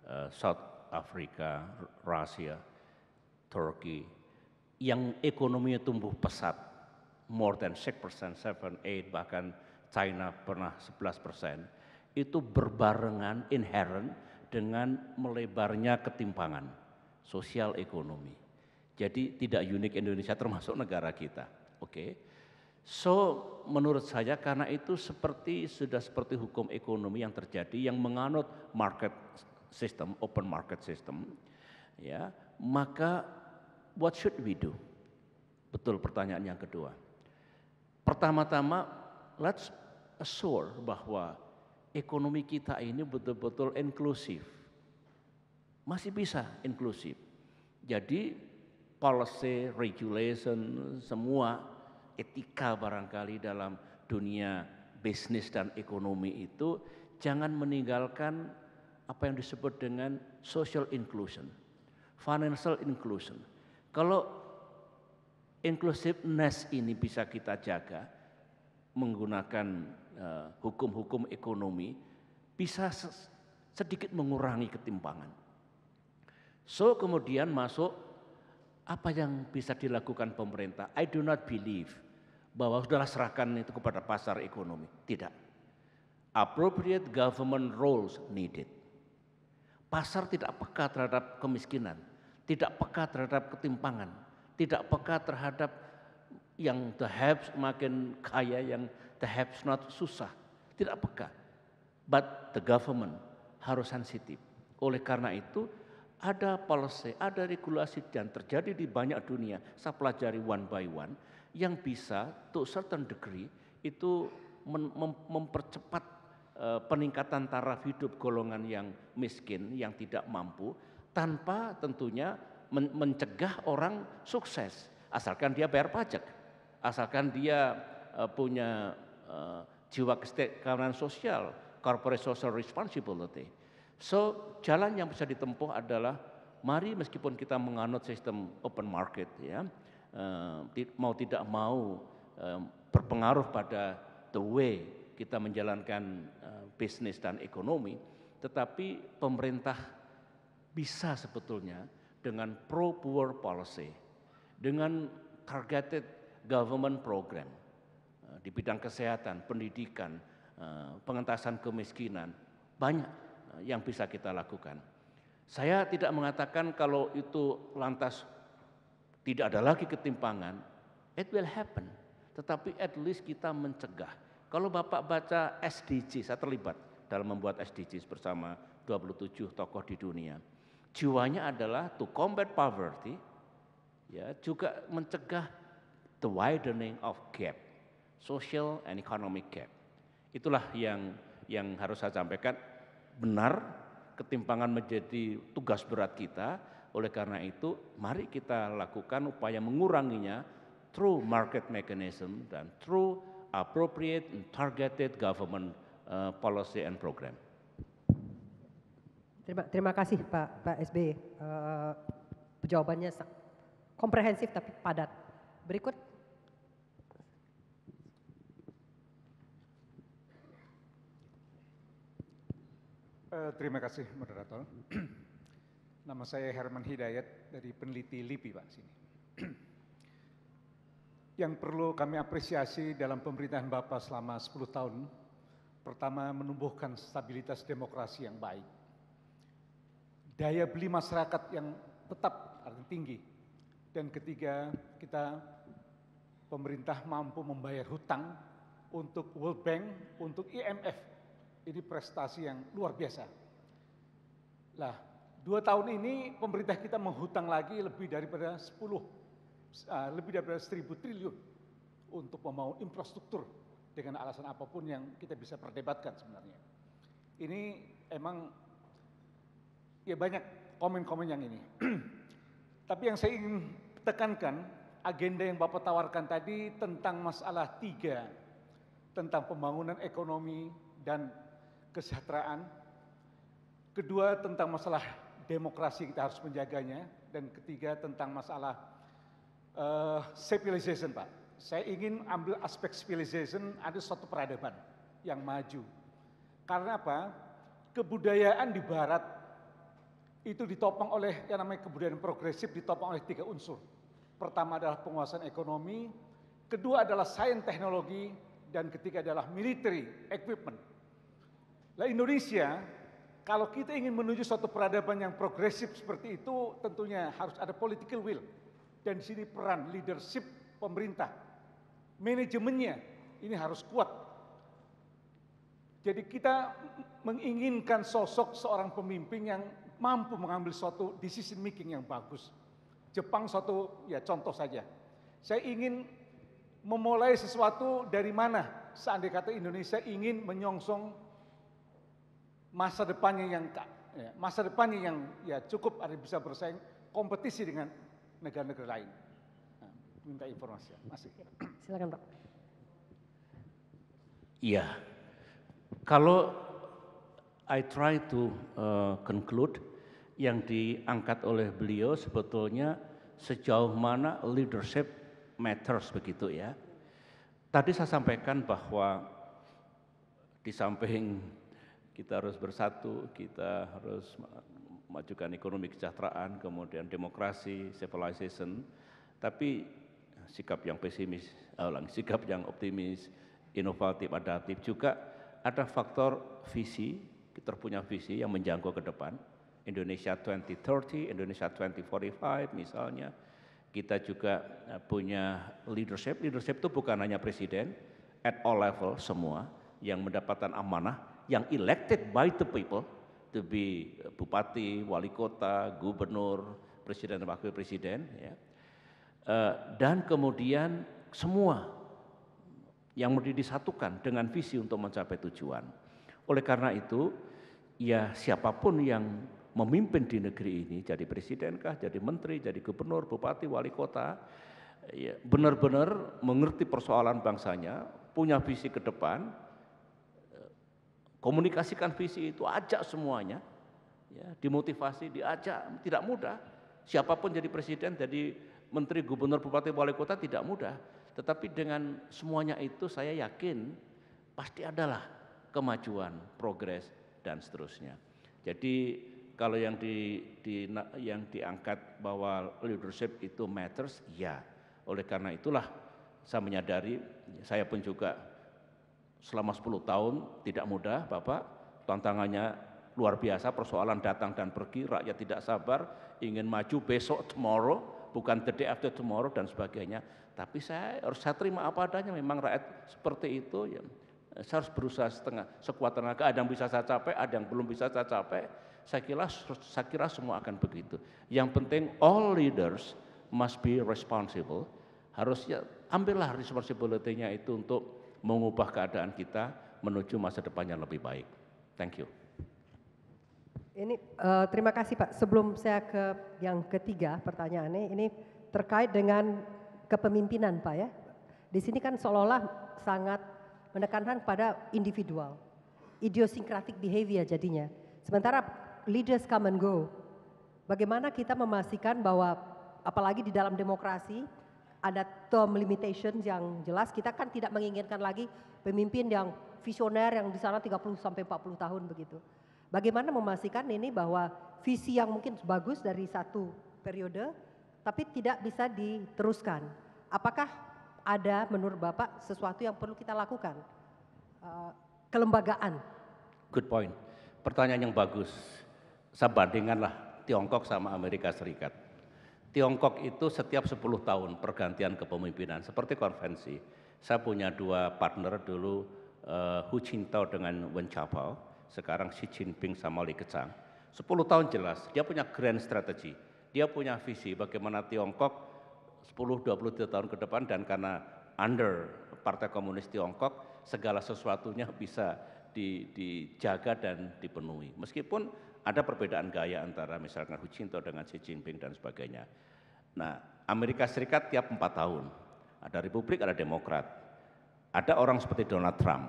Eh, South Africa, Rusia, Turkey, yang ekonominya tumbuh pesat, more than 6%, 7, 8, bahkan China pernah 11%, itu berbarengan, inherent, dengan melebarnya ketimpangan sosial ekonomi. Jadi tidak unik Indonesia termasuk negara kita. Oke. Okay. So menurut saya karena itu seperti sudah seperti hukum ekonomi yang terjadi yang menganut market system, open market system, ya, maka what should we do? Betul pertanyaan yang kedua. Pertama-tama, let's assure bahwa ekonomi kita ini betul-betul inklusif. Masih bisa inklusif. Jadi policy, regulation, semua etika barangkali dalam dunia bisnis dan ekonomi itu jangan meninggalkan apa yang disebut dengan social inclusion, financial inclusion. Kalau inclusiveness ini bisa kita jaga menggunakan eh, hukum-hukum uh, ekonomi, bisa sedikit mengurangi ketimpangan. So kemudian masuk apa yang bisa dilakukan pemerintah? I do not believe bahwa sudah serahkan itu kepada pasar ekonomi. Tidak. Appropriate government roles needed. Pasar tidak peka terhadap kemiskinan, tidak peka terhadap ketimpangan, tidak peka terhadap yang the haves makin kaya, yang the haves not susah. Tidak peka. But the government harus sensitif. Oleh karena itu ada policy, ada regulasi yang terjadi di banyak dunia, saya pelajari one by one, yang bisa to certain degree itu mempercepat Eh, peningkatan taraf hidup golongan yang miskin, yang tidak mampu, tanpa tentunya mencegah orang sukses, asalkan dia bayar pajak, asalkan dia uh, punya uh, jiwa kekawanan sosial, corporate social responsibility. So jalan yang bisa ditempuh adalah mari meskipun kita menganut sistem open market ya, uh, mau tidak mau uh, berpengaruh pada the way kita menjalankan e, bisnis dan ekonomi, tetapi pemerintah bisa sebetulnya dengan pro poor policy, dengan targeted government program e, di bidang kesehatan, pendidikan, e, pengentasan kemiskinan, banyak yang bisa kita lakukan. Saya tidak mengatakan kalau itu lantas tidak ada lagi ketimpangan, it will happen. Tetapi at least kita mencegah kalau Bapak baca SDG, saya terlibat dalam membuat SDGs bersama 27 tokoh di dunia. Jiwanya adalah to combat poverty, ya juga mencegah the widening of gap, social and economic gap. Itulah yang yang harus saya sampaikan. Benar, ketimpangan menjadi tugas berat kita. Oleh karena itu, mari kita lakukan upaya menguranginya through market mechanism dan through appropriate and targeted government uh, policy and program. Terima, terima kasih Pak, Pak SB. Uh, jawabannya komprehensif tapi padat. Berikut. Uh, terima kasih moderator. <clears throat> Nama saya Herman Hidayat dari peneliti LIPI Pak sini. <clears throat> yang perlu kami apresiasi dalam pemerintahan Bapak selama 10 tahun, pertama menumbuhkan stabilitas demokrasi yang baik. Daya beli masyarakat yang tetap tinggi. Dan ketiga, kita pemerintah mampu membayar hutang untuk World Bank, untuk IMF. Ini prestasi yang luar biasa. Lah, dua tahun ini pemerintah kita menghutang lagi lebih daripada 10 Uh, lebih daripada seribu triliun untuk membangun infrastruktur dengan alasan apapun yang kita bisa perdebatkan sebenarnya. Ini emang ya banyak komen-komen yang ini. <clears throat> Tapi yang saya ingin tekankan agenda yang Bapak tawarkan tadi tentang masalah tiga tentang pembangunan ekonomi dan kesejahteraan. Kedua tentang masalah demokrasi kita harus menjaganya dan ketiga tentang masalah uh, eh, civilization Pak. Saya ingin ambil aspek civilization ada suatu peradaban yang maju. Karena apa? Kebudayaan di barat itu ditopang oleh yang namanya kebudayaan progresif ditopang oleh tiga unsur. Pertama adalah penguasaan ekonomi, kedua adalah sains teknologi, dan ketiga adalah military equipment. Nah Indonesia, kalau kita ingin menuju suatu peradaban yang progresif seperti itu, tentunya harus ada political will dan di sini peran leadership pemerintah, manajemennya ini harus kuat. Jadi kita menginginkan sosok seorang pemimpin yang mampu mengambil suatu decision making yang bagus. Jepang suatu ya contoh saja. Saya ingin memulai sesuatu dari mana seandainya kata Indonesia ingin menyongsong masa depannya yang ya, masa depannya yang ya cukup ada bisa bersaing kompetisi dengan negara-negara lain. Nah, minta informasi. Masih. Silakan Pak. Iya. Kalau I try to uh, conclude yang diangkat oleh beliau sebetulnya sejauh mana leadership matters begitu ya. Tadi saya sampaikan bahwa di samping kita harus bersatu, kita harus majukan ekonomi kesejahteraan, kemudian demokrasi, civilization, tapi sikap yang pesimis, ulang, eh, sikap yang optimis, inovatif, adaptif juga ada faktor visi, kita punya visi yang menjangkau ke depan. Indonesia 2030, Indonesia 2045 misalnya. Kita juga eh, punya leadership. Leadership itu bukan hanya presiden, at all level semua yang mendapatkan amanah, yang elected by the people, to be bupati, wali kota, gubernur, presiden dan wakil presiden ya. Uh, dan kemudian semua yang mesti disatukan dengan visi untuk mencapai tujuan. Oleh karena itu, ya siapapun yang memimpin di negeri ini, jadi presiden jadi menteri, jadi gubernur, bupati, wali kota, benar ya benar-benar mengerti persoalan bangsanya, punya visi ke depan, Komunikasikan visi itu, ajak semuanya. Ya, dimotivasi, diajak, tidak mudah. Siapapun jadi presiden, jadi menteri, gubernur, bupati, wali kota tidak mudah. Tetapi dengan semuanya itu saya yakin pasti adalah kemajuan, progres dan seterusnya. Jadi kalau yang di, di yang diangkat bahwa leadership itu matters, ya. Oleh karena itulah saya menyadari, saya pun juga selama 10 tahun tidak mudah Bapak, tantangannya luar biasa, persoalan datang dan pergi, rakyat tidak sabar, ingin maju besok, tomorrow, bukan the day after tomorrow dan sebagainya. Tapi saya harus saya terima apa adanya, memang rakyat seperti itu. Ya. Saya harus berusaha setengah sekuat tenaga, ada yang bisa saya capai, ada yang belum bisa saya capai. Saya kira, saya kira semua akan begitu. Yang penting all leaders must be responsible. Harusnya ambillah responsibility-nya itu untuk mengubah keadaan kita menuju masa depan yang lebih baik. Thank you. Ini uh, terima kasih Pak. Sebelum saya ke yang ketiga pertanyaannya, ini terkait dengan kepemimpinan Pak ya. Di sini kan seolah-olah sangat menekankan pada individual, idiosinkratik behavior jadinya. Sementara leaders come and go. Bagaimana kita memastikan bahwa apalagi di dalam demokrasi ada term limitation yang jelas. Kita kan tidak menginginkan lagi pemimpin yang visioner yang di sana 30 sampai 40 tahun begitu. Bagaimana memastikan ini bahwa visi yang mungkin bagus dari satu periode tapi tidak bisa diteruskan. Apakah ada menurut Bapak sesuatu yang perlu kita lakukan? Uh, kelembagaan. Good point. Pertanyaan yang bagus. Saya bandingkanlah Tiongkok sama Amerika Serikat Tiongkok itu setiap 10 tahun pergantian kepemimpinan seperti konvensi. Saya punya dua partner dulu uh, Hu Jintao dengan Wen Jiabao, sekarang Xi Jinping sama Li Keqiang. 10 tahun jelas, dia punya grand strategy. Dia punya visi bagaimana Tiongkok 10 20 tahun ke depan dan karena under Partai Komunis Tiongkok segala sesuatunya bisa dijaga dan dipenuhi. Meskipun ada perbedaan gaya antara misalkan Hu Jintao dengan Xi Jinping dan sebagainya. Nah, Amerika Serikat tiap empat tahun ada Republik, ada Demokrat, ada orang seperti Donald Trump.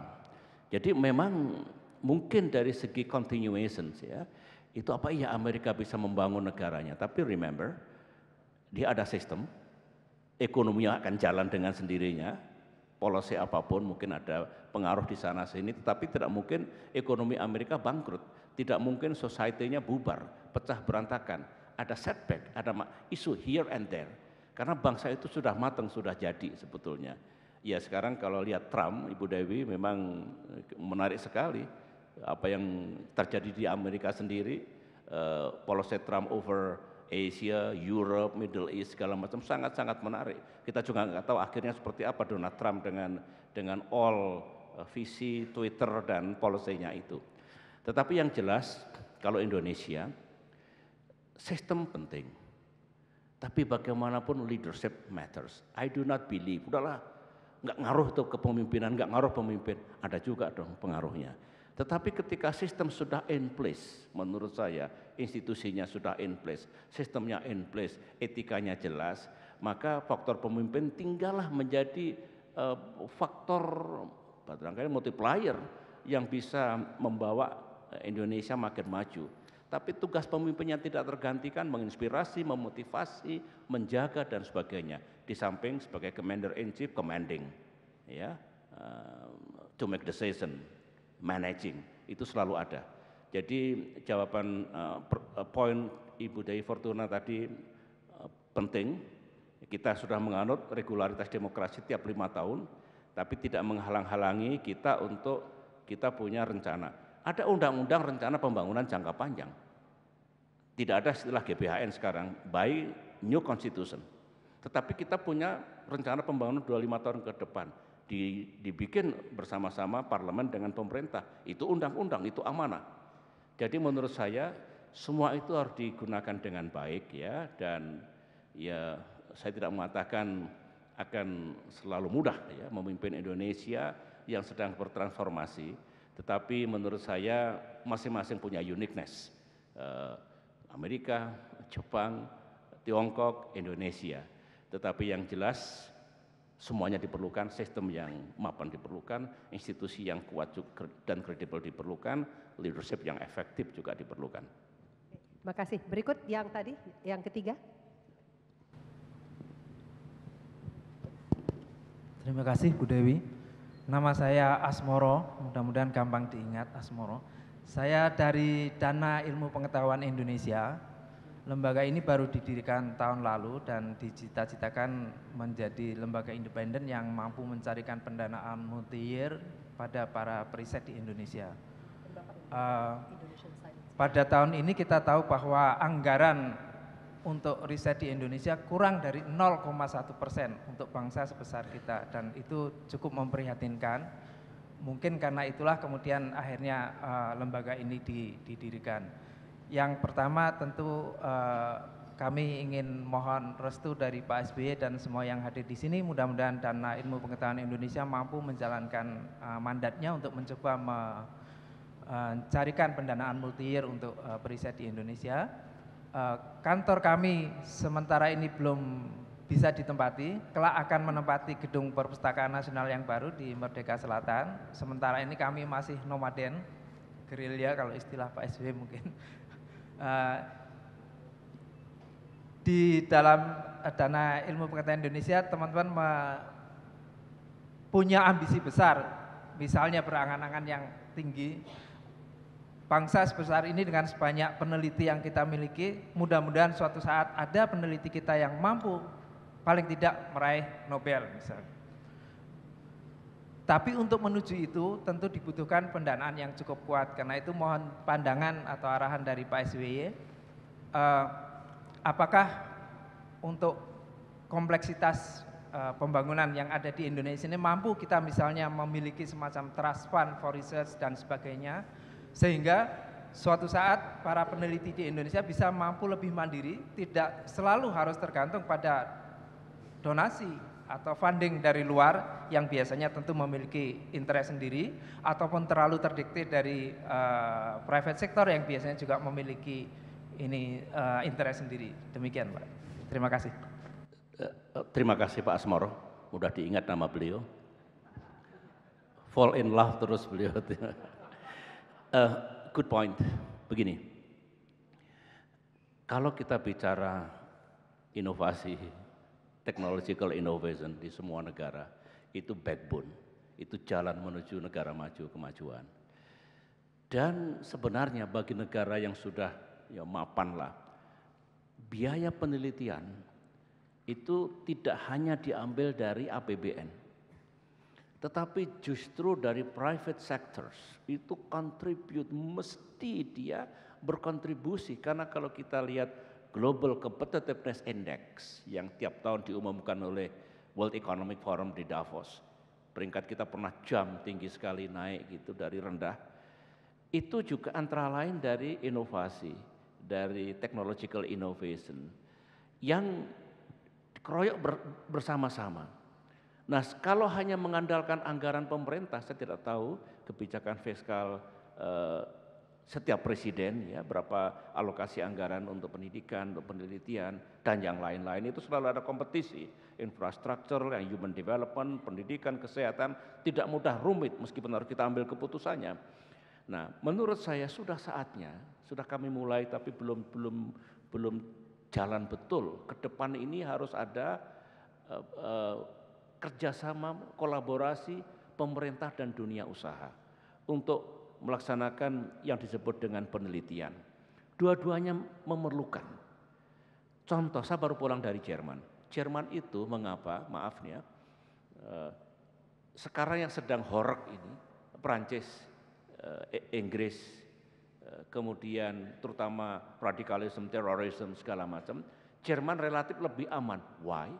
Jadi memang mungkin dari segi continuation ya, itu apa ya Amerika bisa membangun negaranya. Tapi remember, dia ada sistem, ekonominya akan jalan dengan sendirinya, policy apapun mungkin ada pengaruh di sana sini, tetapi tidak mungkin ekonomi Amerika bangkrut tidak mungkin society-nya bubar, pecah berantakan. Ada setback, ada isu here and there. Karena bangsa itu sudah matang, sudah jadi sebetulnya. Ya sekarang kalau lihat Trump, Ibu Dewi memang eh, menarik sekali eh, apa yang terjadi di Amerika sendiri, uh, policy Trump over Asia, Europe, Middle East segala macam sangat-sangat menarik. Kita juga nggak tahu akhirnya seperti apa Donald Trump dengan dengan all visi Twitter dan polosinya itu. Tetapi yang jelas kalau Indonesia sistem penting. Tapi bagaimanapun leadership matters. I do not believe. Udahlah, nggak ngaruh tuh kepemimpinan, nggak ngaruh pemimpin. Ada juga dong pengaruhnya. Tetapi ketika sistem sudah in place, menurut saya institusinya sudah in place, sistemnya in place, etikanya jelas, maka faktor pemimpin tinggallah menjadi uh, faktor barangkali multiplier yang bisa membawa Indonesia makin maju. Tapi tugas pemimpinnya tidak tergantikan menginspirasi, memotivasi, menjaga dan sebagainya. Di samping sebagai commander in chief commanding ya uh, to make decision, managing itu selalu ada. Jadi jawaban uh, poin Ibu Dewi Fortuna tadi uh, penting. Kita sudah menganut regularitas demokrasi tiap lima tahun, tapi tidak menghalang-halangi kita untuk kita punya rencana. Ada undang-undang rencana pembangunan jangka panjang. Tidak ada istilah GBHN sekarang by new constitution. Tetapi kita punya rencana pembangunan 25 tahun ke depan di, dibikin bersama-sama parlemen dengan pemerintah. Itu undang-undang, itu amanah. Jadi menurut saya semua itu harus digunakan dengan baik ya dan ya saya tidak mengatakan akan selalu mudah ya memimpin Indonesia yang sedang bertransformasi tetapi menurut saya masing-masing punya uniqueness. Eh, Amerika, Jepang, Tiongkok, Indonesia. Tetapi yang jelas semuanya diperlukan, sistem yang mapan diperlukan, institusi yang kuat dan kredibel diperlukan, leadership yang efektif juga diperlukan. Terima kasih. Berikut yang tadi, yang ketiga. Terima kasih Bu Dewi. Nama saya Asmoro, mudah-mudahan gampang diingat Asmoro. Saya dari Dana Ilmu Pengetahuan Indonesia. Lembaga ini baru didirikan tahun lalu dan dicita-citakan menjadi lembaga independen yang mampu mencarikan pendanaan multi-year pada para periset di Indonesia. Uh, pada tahun ini kita tahu bahwa anggaran untuk riset di Indonesia kurang dari 0,1 persen untuk bangsa sebesar kita dan itu cukup memprihatinkan. Mungkin karena itulah kemudian akhirnya uh, lembaga ini didirikan. Yang pertama tentu uh, kami ingin mohon restu dari Pak SBY dan semua yang hadir di sini. Mudah-mudahan Dana Ilmu Pengetahuan Indonesia mampu menjalankan uh, mandatnya untuk mencoba mencarikan pendanaan multi year untuk uh, periset di Indonesia. Eh, kantor kami sementara ini belum bisa ditempati, kelak akan menempati gedung perpustakaan nasional yang baru di Merdeka Selatan. Sementara ini kami masih nomaden, gerilya kalau istilah Pak Sby mungkin. <laughs> Eh, di dalam eh, dana ilmu pengetahuan Indonesia, teman-teman punya ambisi besar, misalnya berangan-angan yang tinggi, bangsa sebesar ini dengan sebanyak peneliti yang kita miliki, mudah-mudahan suatu saat ada peneliti kita yang mampu paling tidak meraih Nobel misalnya. Tapi untuk menuju itu tentu dibutuhkan pendanaan yang cukup kuat. Karena itu mohon pandangan atau arahan dari Pak SBY. Uh, eh, apakah untuk kompleksitas uh, pembangunan yang ada di Indonesia ini mampu kita misalnya memiliki semacam trust fund for research dan sebagainya sehingga suatu saat para peneliti di Indonesia bisa mampu lebih mandiri, tidak selalu harus tergantung pada donasi atau funding dari luar yang biasanya tentu memiliki interest sendiri ataupun terlalu terdikte dari uh, private sector yang biasanya juga memiliki ini uh, interest sendiri. Demikian, Pak. Terima kasih. Eh, terima kasih Pak Asmoro, Mudah diingat nama beliau. Fall in love terus beliau. <laughs> uh, good point. Begini, kalau kita bicara inovasi, technological innovation di semua negara, itu backbone, itu jalan menuju negara maju kemajuan. Dan sebenarnya bagi negara yang sudah ya mapan lah, biaya penelitian itu tidak hanya diambil dari APBN, tetapi justru dari private sectors itu contribute mesti dia berkontribusi karena kalau kita lihat Global Competitiveness Index yang tiap tahun diumumkan oleh World Economic Forum di Davos. Peringkat kita pernah jam tinggi sekali naik gitu dari rendah. Itu juga antara lain dari inovasi, dari technological innovation yang keroyok bersama-sama Nah, kalau hanya mengandalkan anggaran pemerintah, saya tidak tahu kebijakan fiskal eh, setiap presiden ya berapa alokasi anggaran untuk pendidikan, untuk penelitian dan yang lain-lain itu selalu ada kompetisi infrastruktur, yang human development, pendidikan, kesehatan tidak mudah rumit meskipun harus kita ambil keputusannya. Nah, menurut saya sudah saatnya, sudah kami mulai tapi belum belum belum jalan betul. Ke depan ini harus ada uh, uh, kerjasama, kolaborasi pemerintah dan dunia usaha untuk melaksanakan yang disebut dengan penelitian. Dua-duanya memerlukan. Contoh, saya baru pulang dari Jerman. Jerman itu mengapa, maafnya, ya, eh, sekarang yang sedang horek ini, Perancis, eh, e-, Inggris, eh, kemudian terutama radikalisme, terorisme, segala macam, Jerman relatif lebih aman. Why?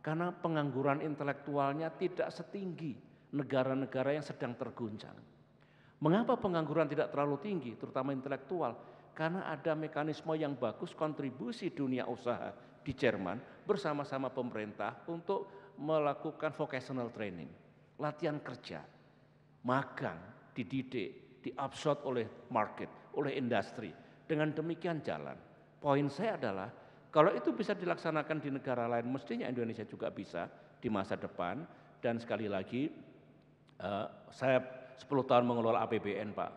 Karena pengangguran intelektualnya tidak setinggi negara-negara yang sedang terguncang. Mengapa pengangguran tidak terlalu tinggi, terutama intelektual? Karena ada mekanisme yang bagus kontribusi dunia usaha di Jerman bersama-sama pemerintah untuk melakukan vocational training, latihan kerja, magang, dididik, diabsorb oleh market, oleh industri. Dengan demikian jalan. Poin saya adalah kalau itu bisa dilaksanakan di negara lain, mestinya Indonesia juga bisa di masa depan. Dan sekali lagi, eh, saya 10 tahun mengelola APBN, Pak.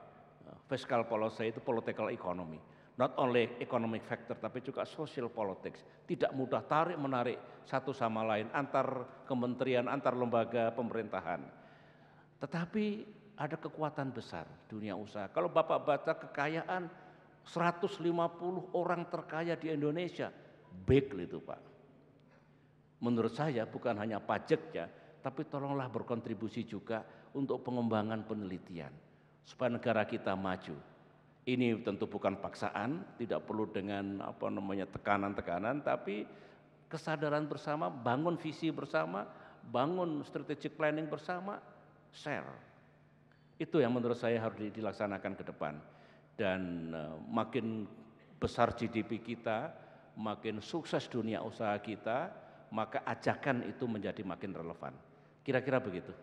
Eh, fiscal policy itu political economy. Not only economic factor, tapi juga social politics. Tidak mudah tarik-menarik satu sama lain, antar kementerian, antar lembaga pemerintahan. Tetapi ada kekuatan besar dunia usaha. Kalau Bapak baca kekayaan 150 orang terkaya di Indonesia, Baik itu Pak. Menurut saya bukan hanya pajaknya, tapi tolonglah berkontribusi juga untuk pengembangan penelitian supaya negara kita maju. Ini tentu bukan paksaan, tidak perlu dengan apa namanya tekanan-tekanan, tapi kesadaran bersama, bangun visi bersama, bangun strategic planning bersama, share. Itu yang menurut saya harus dilaksanakan ke depan. Dan eh, makin besar GDP kita, makin sukses dunia usaha kita, maka ajakan itu menjadi makin relevan. Kira-kira begitu.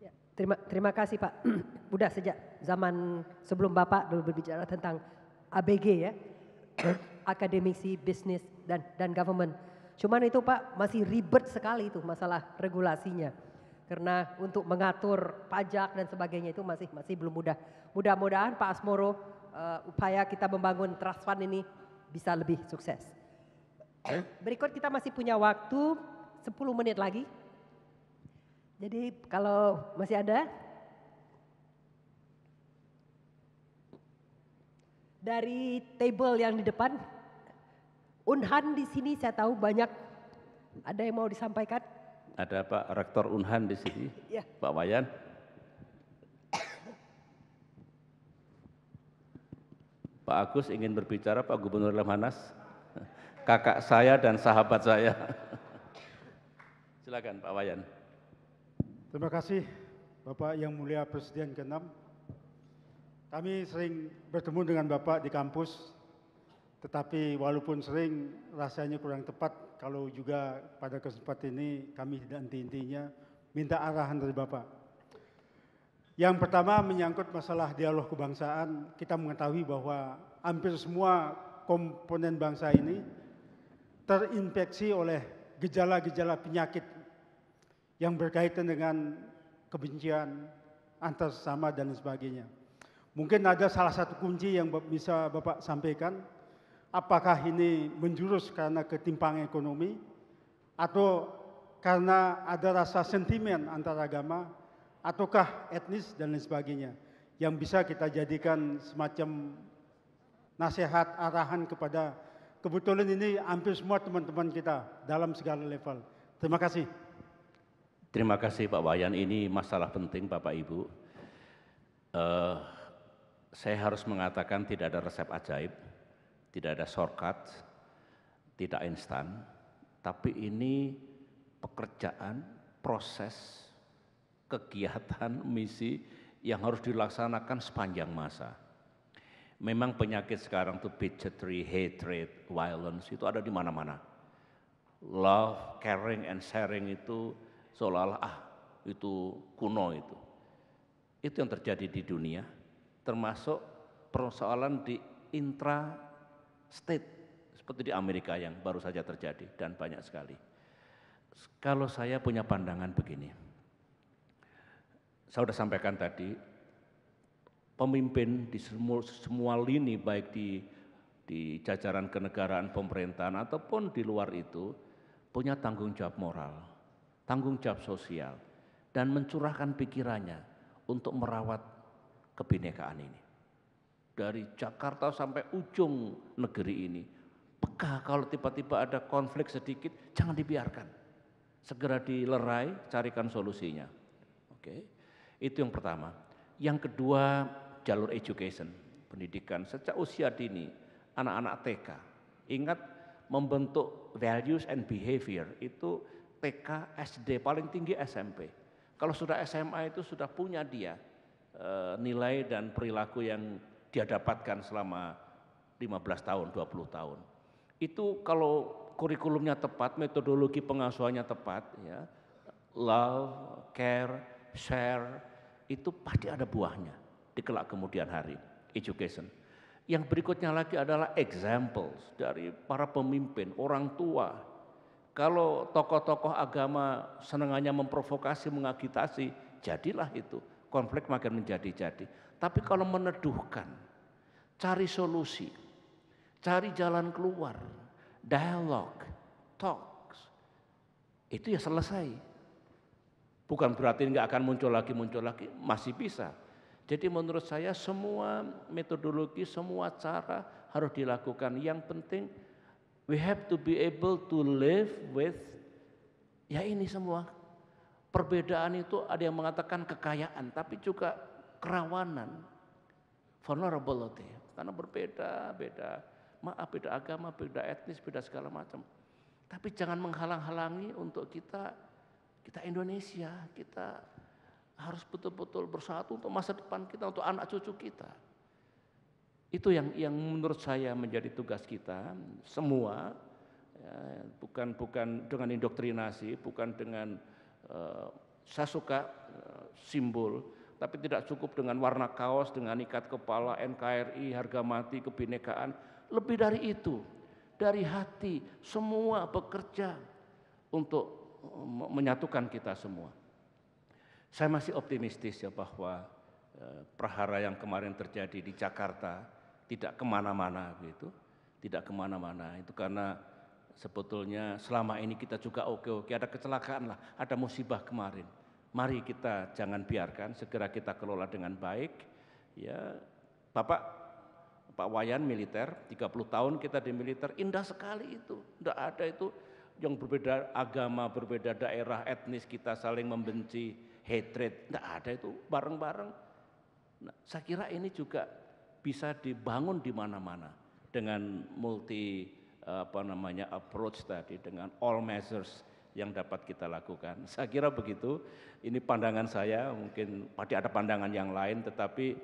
Ya, terima, terima kasih Pak. <clears throat> Udah sejak zaman sebelum Bapak dulu berbicara tentang ABG ya, <clears throat> akademisi, bisnis, dan, dan government. Cuman itu Pak masih ribet sekali itu masalah regulasinya karena untuk mengatur pajak dan sebagainya itu masih masih belum mudah. Mudah-mudahan Pak Asmoro uh, upaya kita membangun trust fund ini bisa lebih sukses. Eh? Berikut kita masih punya waktu 10 menit lagi. Jadi kalau masih ada dari table yang di depan Unhan di sini saya tahu banyak ada yang mau disampaikan. Ada Pak Rektor Unhan di sini, ya. Pak Wayan. Pak Agus ingin berbicara Pak Gubernur Lemhanas, kakak saya dan sahabat saya. Silakan Pak Wayan. Terima kasih Bapak Yang Mulia Presiden ke-6. Kami sering bertemu dengan Bapak di kampus, tetapi walaupun sering rasanya kurang tepat kalau juga pada kesempatan ini kami tidak henti-hentinya minta arahan dari Bapak. Yang pertama menyangkut masalah dialog kebangsaan, kita mengetahui bahwa hampir semua komponen bangsa ini terinfeksi oleh gejala-gejala penyakit yang berkaitan dengan kebencian antar sesama dan sebagainya. Mungkin ada salah satu kunci yang bisa Bapak sampaikan, apakah ini menjurus karena ketimpangan ekonomi atau karena ada rasa sentimen antar agama ataukah etnis dan lain sebagainya yang bisa kita jadikan semacam nasihat arahan kepada kebetulan ini hampir semua teman-teman kita dalam segala level. Terima kasih. Terima kasih Pak Wayan, ini masalah penting Bapak Ibu. Uh, saya harus mengatakan tidak ada resep ajaib, tidak ada shortcut, tidak instan, tapi ini pekerjaan, proses, kegiatan misi yang harus dilaksanakan sepanjang masa. Memang penyakit sekarang itu bigotry, hatred, violence itu ada di mana-mana. Love, caring and sharing itu seolah-olah ah itu kuno itu. Itu yang terjadi di dunia termasuk persoalan di intra state seperti di Amerika yang baru saja terjadi dan banyak sekali. Kalau saya punya pandangan begini, saya sudah sampaikan tadi, pemimpin di semua, semua lini baik di di jajaran kenegaraan pemerintahan ataupun di luar itu punya tanggung jawab moral, tanggung jawab sosial dan mencurahkan pikirannya untuk merawat kebinekaan ini. Dari Jakarta sampai ujung negeri ini, peka kalau tiba-tiba ada konflik sedikit, jangan dibiarkan. Segera dilerai, carikan solusinya. Oke. Okay. Itu yang pertama. Yang kedua, jalur education, pendidikan sejak usia dini, anak-anak TK. Ingat membentuk values and behavior itu TK, SD, paling tinggi SMP. Kalau sudah SMA itu sudah punya dia eh, nilai dan perilaku yang dia dapatkan selama 15 tahun, 20 tahun. Itu kalau kurikulumnya tepat, metodologi pengasuhannya tepat, ya, love, care, share, itu pasti ada buahnya di kelak kemudian hari. Education. Yang berikutnya lagi adalah examples dari para pemimpin, orang tua. Kalau tokoh-tokoh agama senangannya memprovokasi, mengagitasi, jadilah itu. Konflik makin menjadi-jadi. Tapi kalau meneduhkan, cari solusi, cari jalan keluar, dialog, talks, itu ya selesai. Bukan berarti nggak akan muncul lagi, muncul lagi, masih bisa. Jadi menurut saya semua metodologi, semua cara harus dilakukan. Yang penting we have to be able to live with ya ini semua. Perbedaan itu ada yang mengatakan kekayaan, tapi juga kerawanan, vulnerability. Karena berbeda, beda maaf, beda agama, beda etnis, beda segala macam. Tapi jangan menghalang-halangi untuk kita kita Indonesia, kita harus betul-betul bersatu untuk masa depan kita, untuk anak cucu kita. Itu yang yang menurut saya menjadi tugas kita semua, ya, bukan bukan dengan indoktrinasi, bukan dengan uh, saya suka uh, simbol, tapi tidak cukup dengan warna kaos, dengan ikat kepala, NKRI, harga mati, kebinekaan. Lebih dari itu, dari hati semua bekerja untuk menyatukan kita semua. Saya masih optimistis ya bahwa eh, prahara yang kemarin terjadi di Jakarta tidak kemana-mana gitu, tidak kemana-mana itu karena sebetulnya selama ini kita juga oke-oke ada kecelakaan lah, ada musibah kemarin. Mari kita jangan biarkan, segera kita kelola dengan baik. Ya, Bapak Pak Wayan militer, 30 tahun kita di militer, indah sekali itu. Tidak ada itu yang berbeda agama, berbeda daerah, etnis kita saling membenci, hatred, tidak ada itu bareng-bareng. Nah, saya kira ini juga bisa dibangun di mana-mana dengan multi eh, apa namanya approach tadi dengan all measures yang dapat kita lakukan. <laughs> Saya kira begitu. Ini pandangan saya, mungkin pasti ada pandangan yang lain tetapi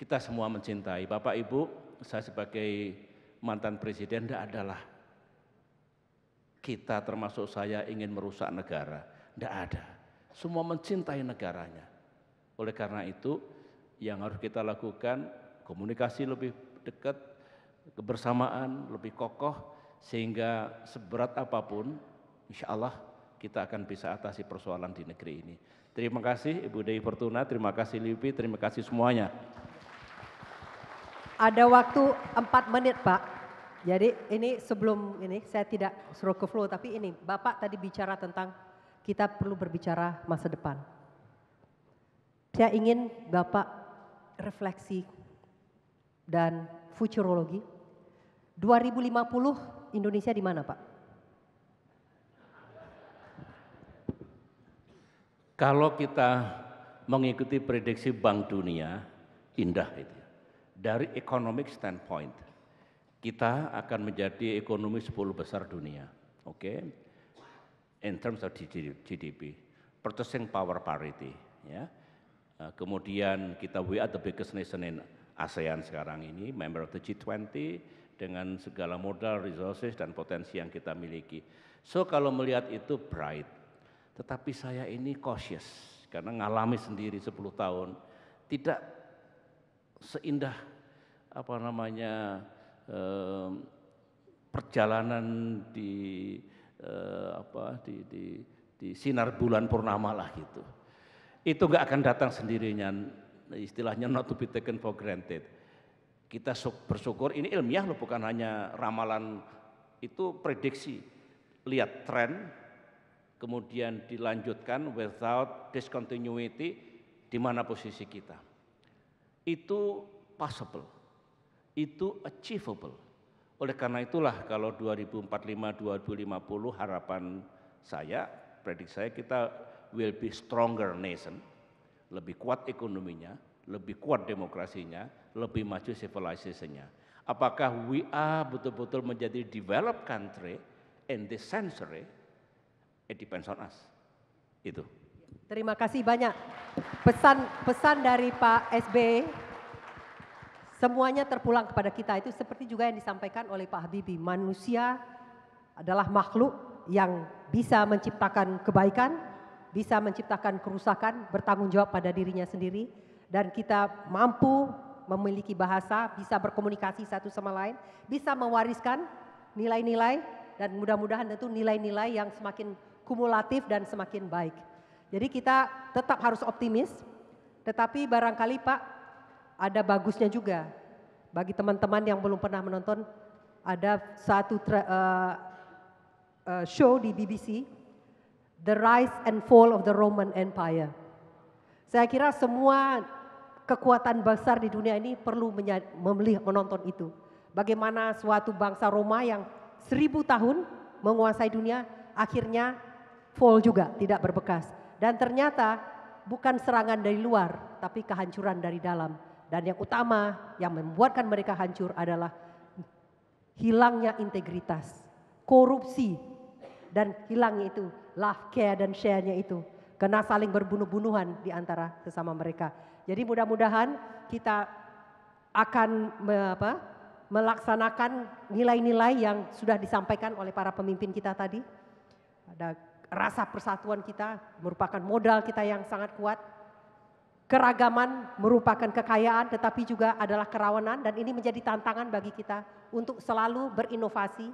kita semua mencintai Bapak Ibu, saya sebagai mantan presiden tidak adalah kita termasuk saya ingin merusak negara. Tidak ada. Semua mencintai negaranya. Oleh karena itu yang harus kita lakukan komunikasi lebih dekat, kebersamaan lebih kokoh sehingga seberat apapun insya Allah kita akan bisa atasi persoalan di negeri ini. Terima kasih Ibu Dewi Fortuna, terima kasih Lipi, terima kasih semuanya. Ada waktu 4 menit Pak. Jadi ini sebelum ini saya tidak suruh ke flow tapi ini Bapak tadi bicara tentang kita perlu berbicara masa depan. Saya ingin Bapak refleksi dan futurologi. 2050 Indonesia di mana Pak? Kalau kita mengikuti prediksi Bank Dunia, indah itu. Ya. Dari economic standpoint, kita akan menjadi ekonomi 10 besar dunia. Oke. Okay? In terms of GDP, purchasing power parity, ya. Eh, kemudian kita we are the biggest nation in ASEAN sekarang ini, member of the G20 dengan segala modal, resources dan potensi yang kita miliki. So kalau melihat itu bright. Tetapi saya ini cautious karena ngalami sendiri 10 tahun tidak seindah apa namanya perjalanan di eh, apa di, di, di sinar bulan purnama lah gitu. Itu gak akan datang sendirinya, istilahnya not to be taken for granted. Kita bersyukur ini ilmiah loh bukan hanya ramalan itu prediksi. Lihat tren, kemudian dilanjutkan without discontinuity di mana posisi kita. Itu possible itu achievable. Oleh karena itulah kalau 2045 2050 harapan saya, prediksi saya kita will be stronger nation, lebih kuat ekonominya, lebih kuat demokrasinya, lebih maju civilization-nya. Apakah we are betul-betul menjadi developed country in this century? It depends on us. Itu. Terima kasih banyak pesan pesan dari Pak SB Semuanya terpulang kepada kita itu seperti juga yang disampaikan oleh Pak Habibie. Manusia adalah makhluk yang bisa menciptakan kebaikan, bisa menciptakan kerusakan, bertanggung jawab pada dirinya sendiri. Dan kita mampu memiliki bahasa, bisa berkomunikasi satu sama lain, bisa mewariskan nilai-nilai dan mudah-mudahan tentu nilai-nilai yang semakin kumulatif dan semakin baik. Jadi kita tetap harus optimis, tetapi barangkali Pak ada bagusnya juga. Bagi teman-teman yang belum pernah menonton, ada satu uh, uh, show di BBC, The Rise and Fall of the Roman Empire. Saya kira semua kekuatan besar di dunia ini perlu memilih menonton itu. Bagaimana suatu bangsa Roma yang seribu tahun menguasai dunia akhirnya fall juga, tidak berbekas. Dan ternyata bukan serangan dari luar, tapi kehancuran dari dalam. Dan yang utama yang membuatkan mereka hancur adalah hilangnya integritas, korupsi, dan hilangnya itu love care dan share-nya itu. kena saling berbunuh-bunuhan di antara sesama mereka. Jadi mudah-mudahan kita akan me, apa, melaksanakan nilai-nilai yang sudah disampaikan oleh para pemimpin kita tadi. Ada rasa persatuan kita merupakan modal kita yang sangat kuat Keragaman merupakan kekayaan tetapi juga adalah kerawanan dan ini menjadi tantangan bagi kita untuk selalu berinovasi,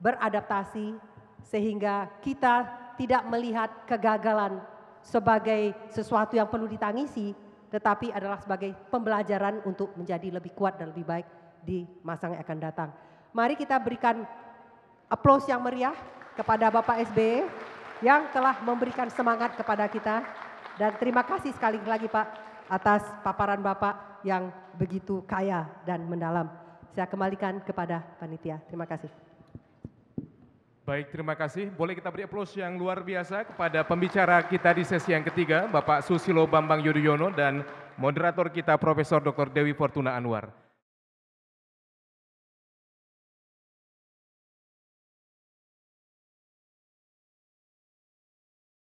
beradaptasi sehingga kita tidak melihat kegagalan sebagai sesuatu yang perlu ditangisi tetapi adalah sebagai pembelajaran untuk menjadi lebih kuat dan lebih baik di masa yang akan datang. Mari kita berikan aplaus yang meriah kepada Bapak SBY e yang telah memberikan semangat kepada kita dan terima kasih sekali lagi Pak atas paparan Bapak yang begitu kaya dan mendalam. Saya kembalikan kepada panitia. Terima kasih. Baik, terima kasih. Boleh kita beri aplaus yang luar biasa kepada pembicara kita di sesi yang ketiga, Bapak Susilo Bambang Yudhoyono dan moderator kita Profesor Dr. Dewi Fortuna Anwar.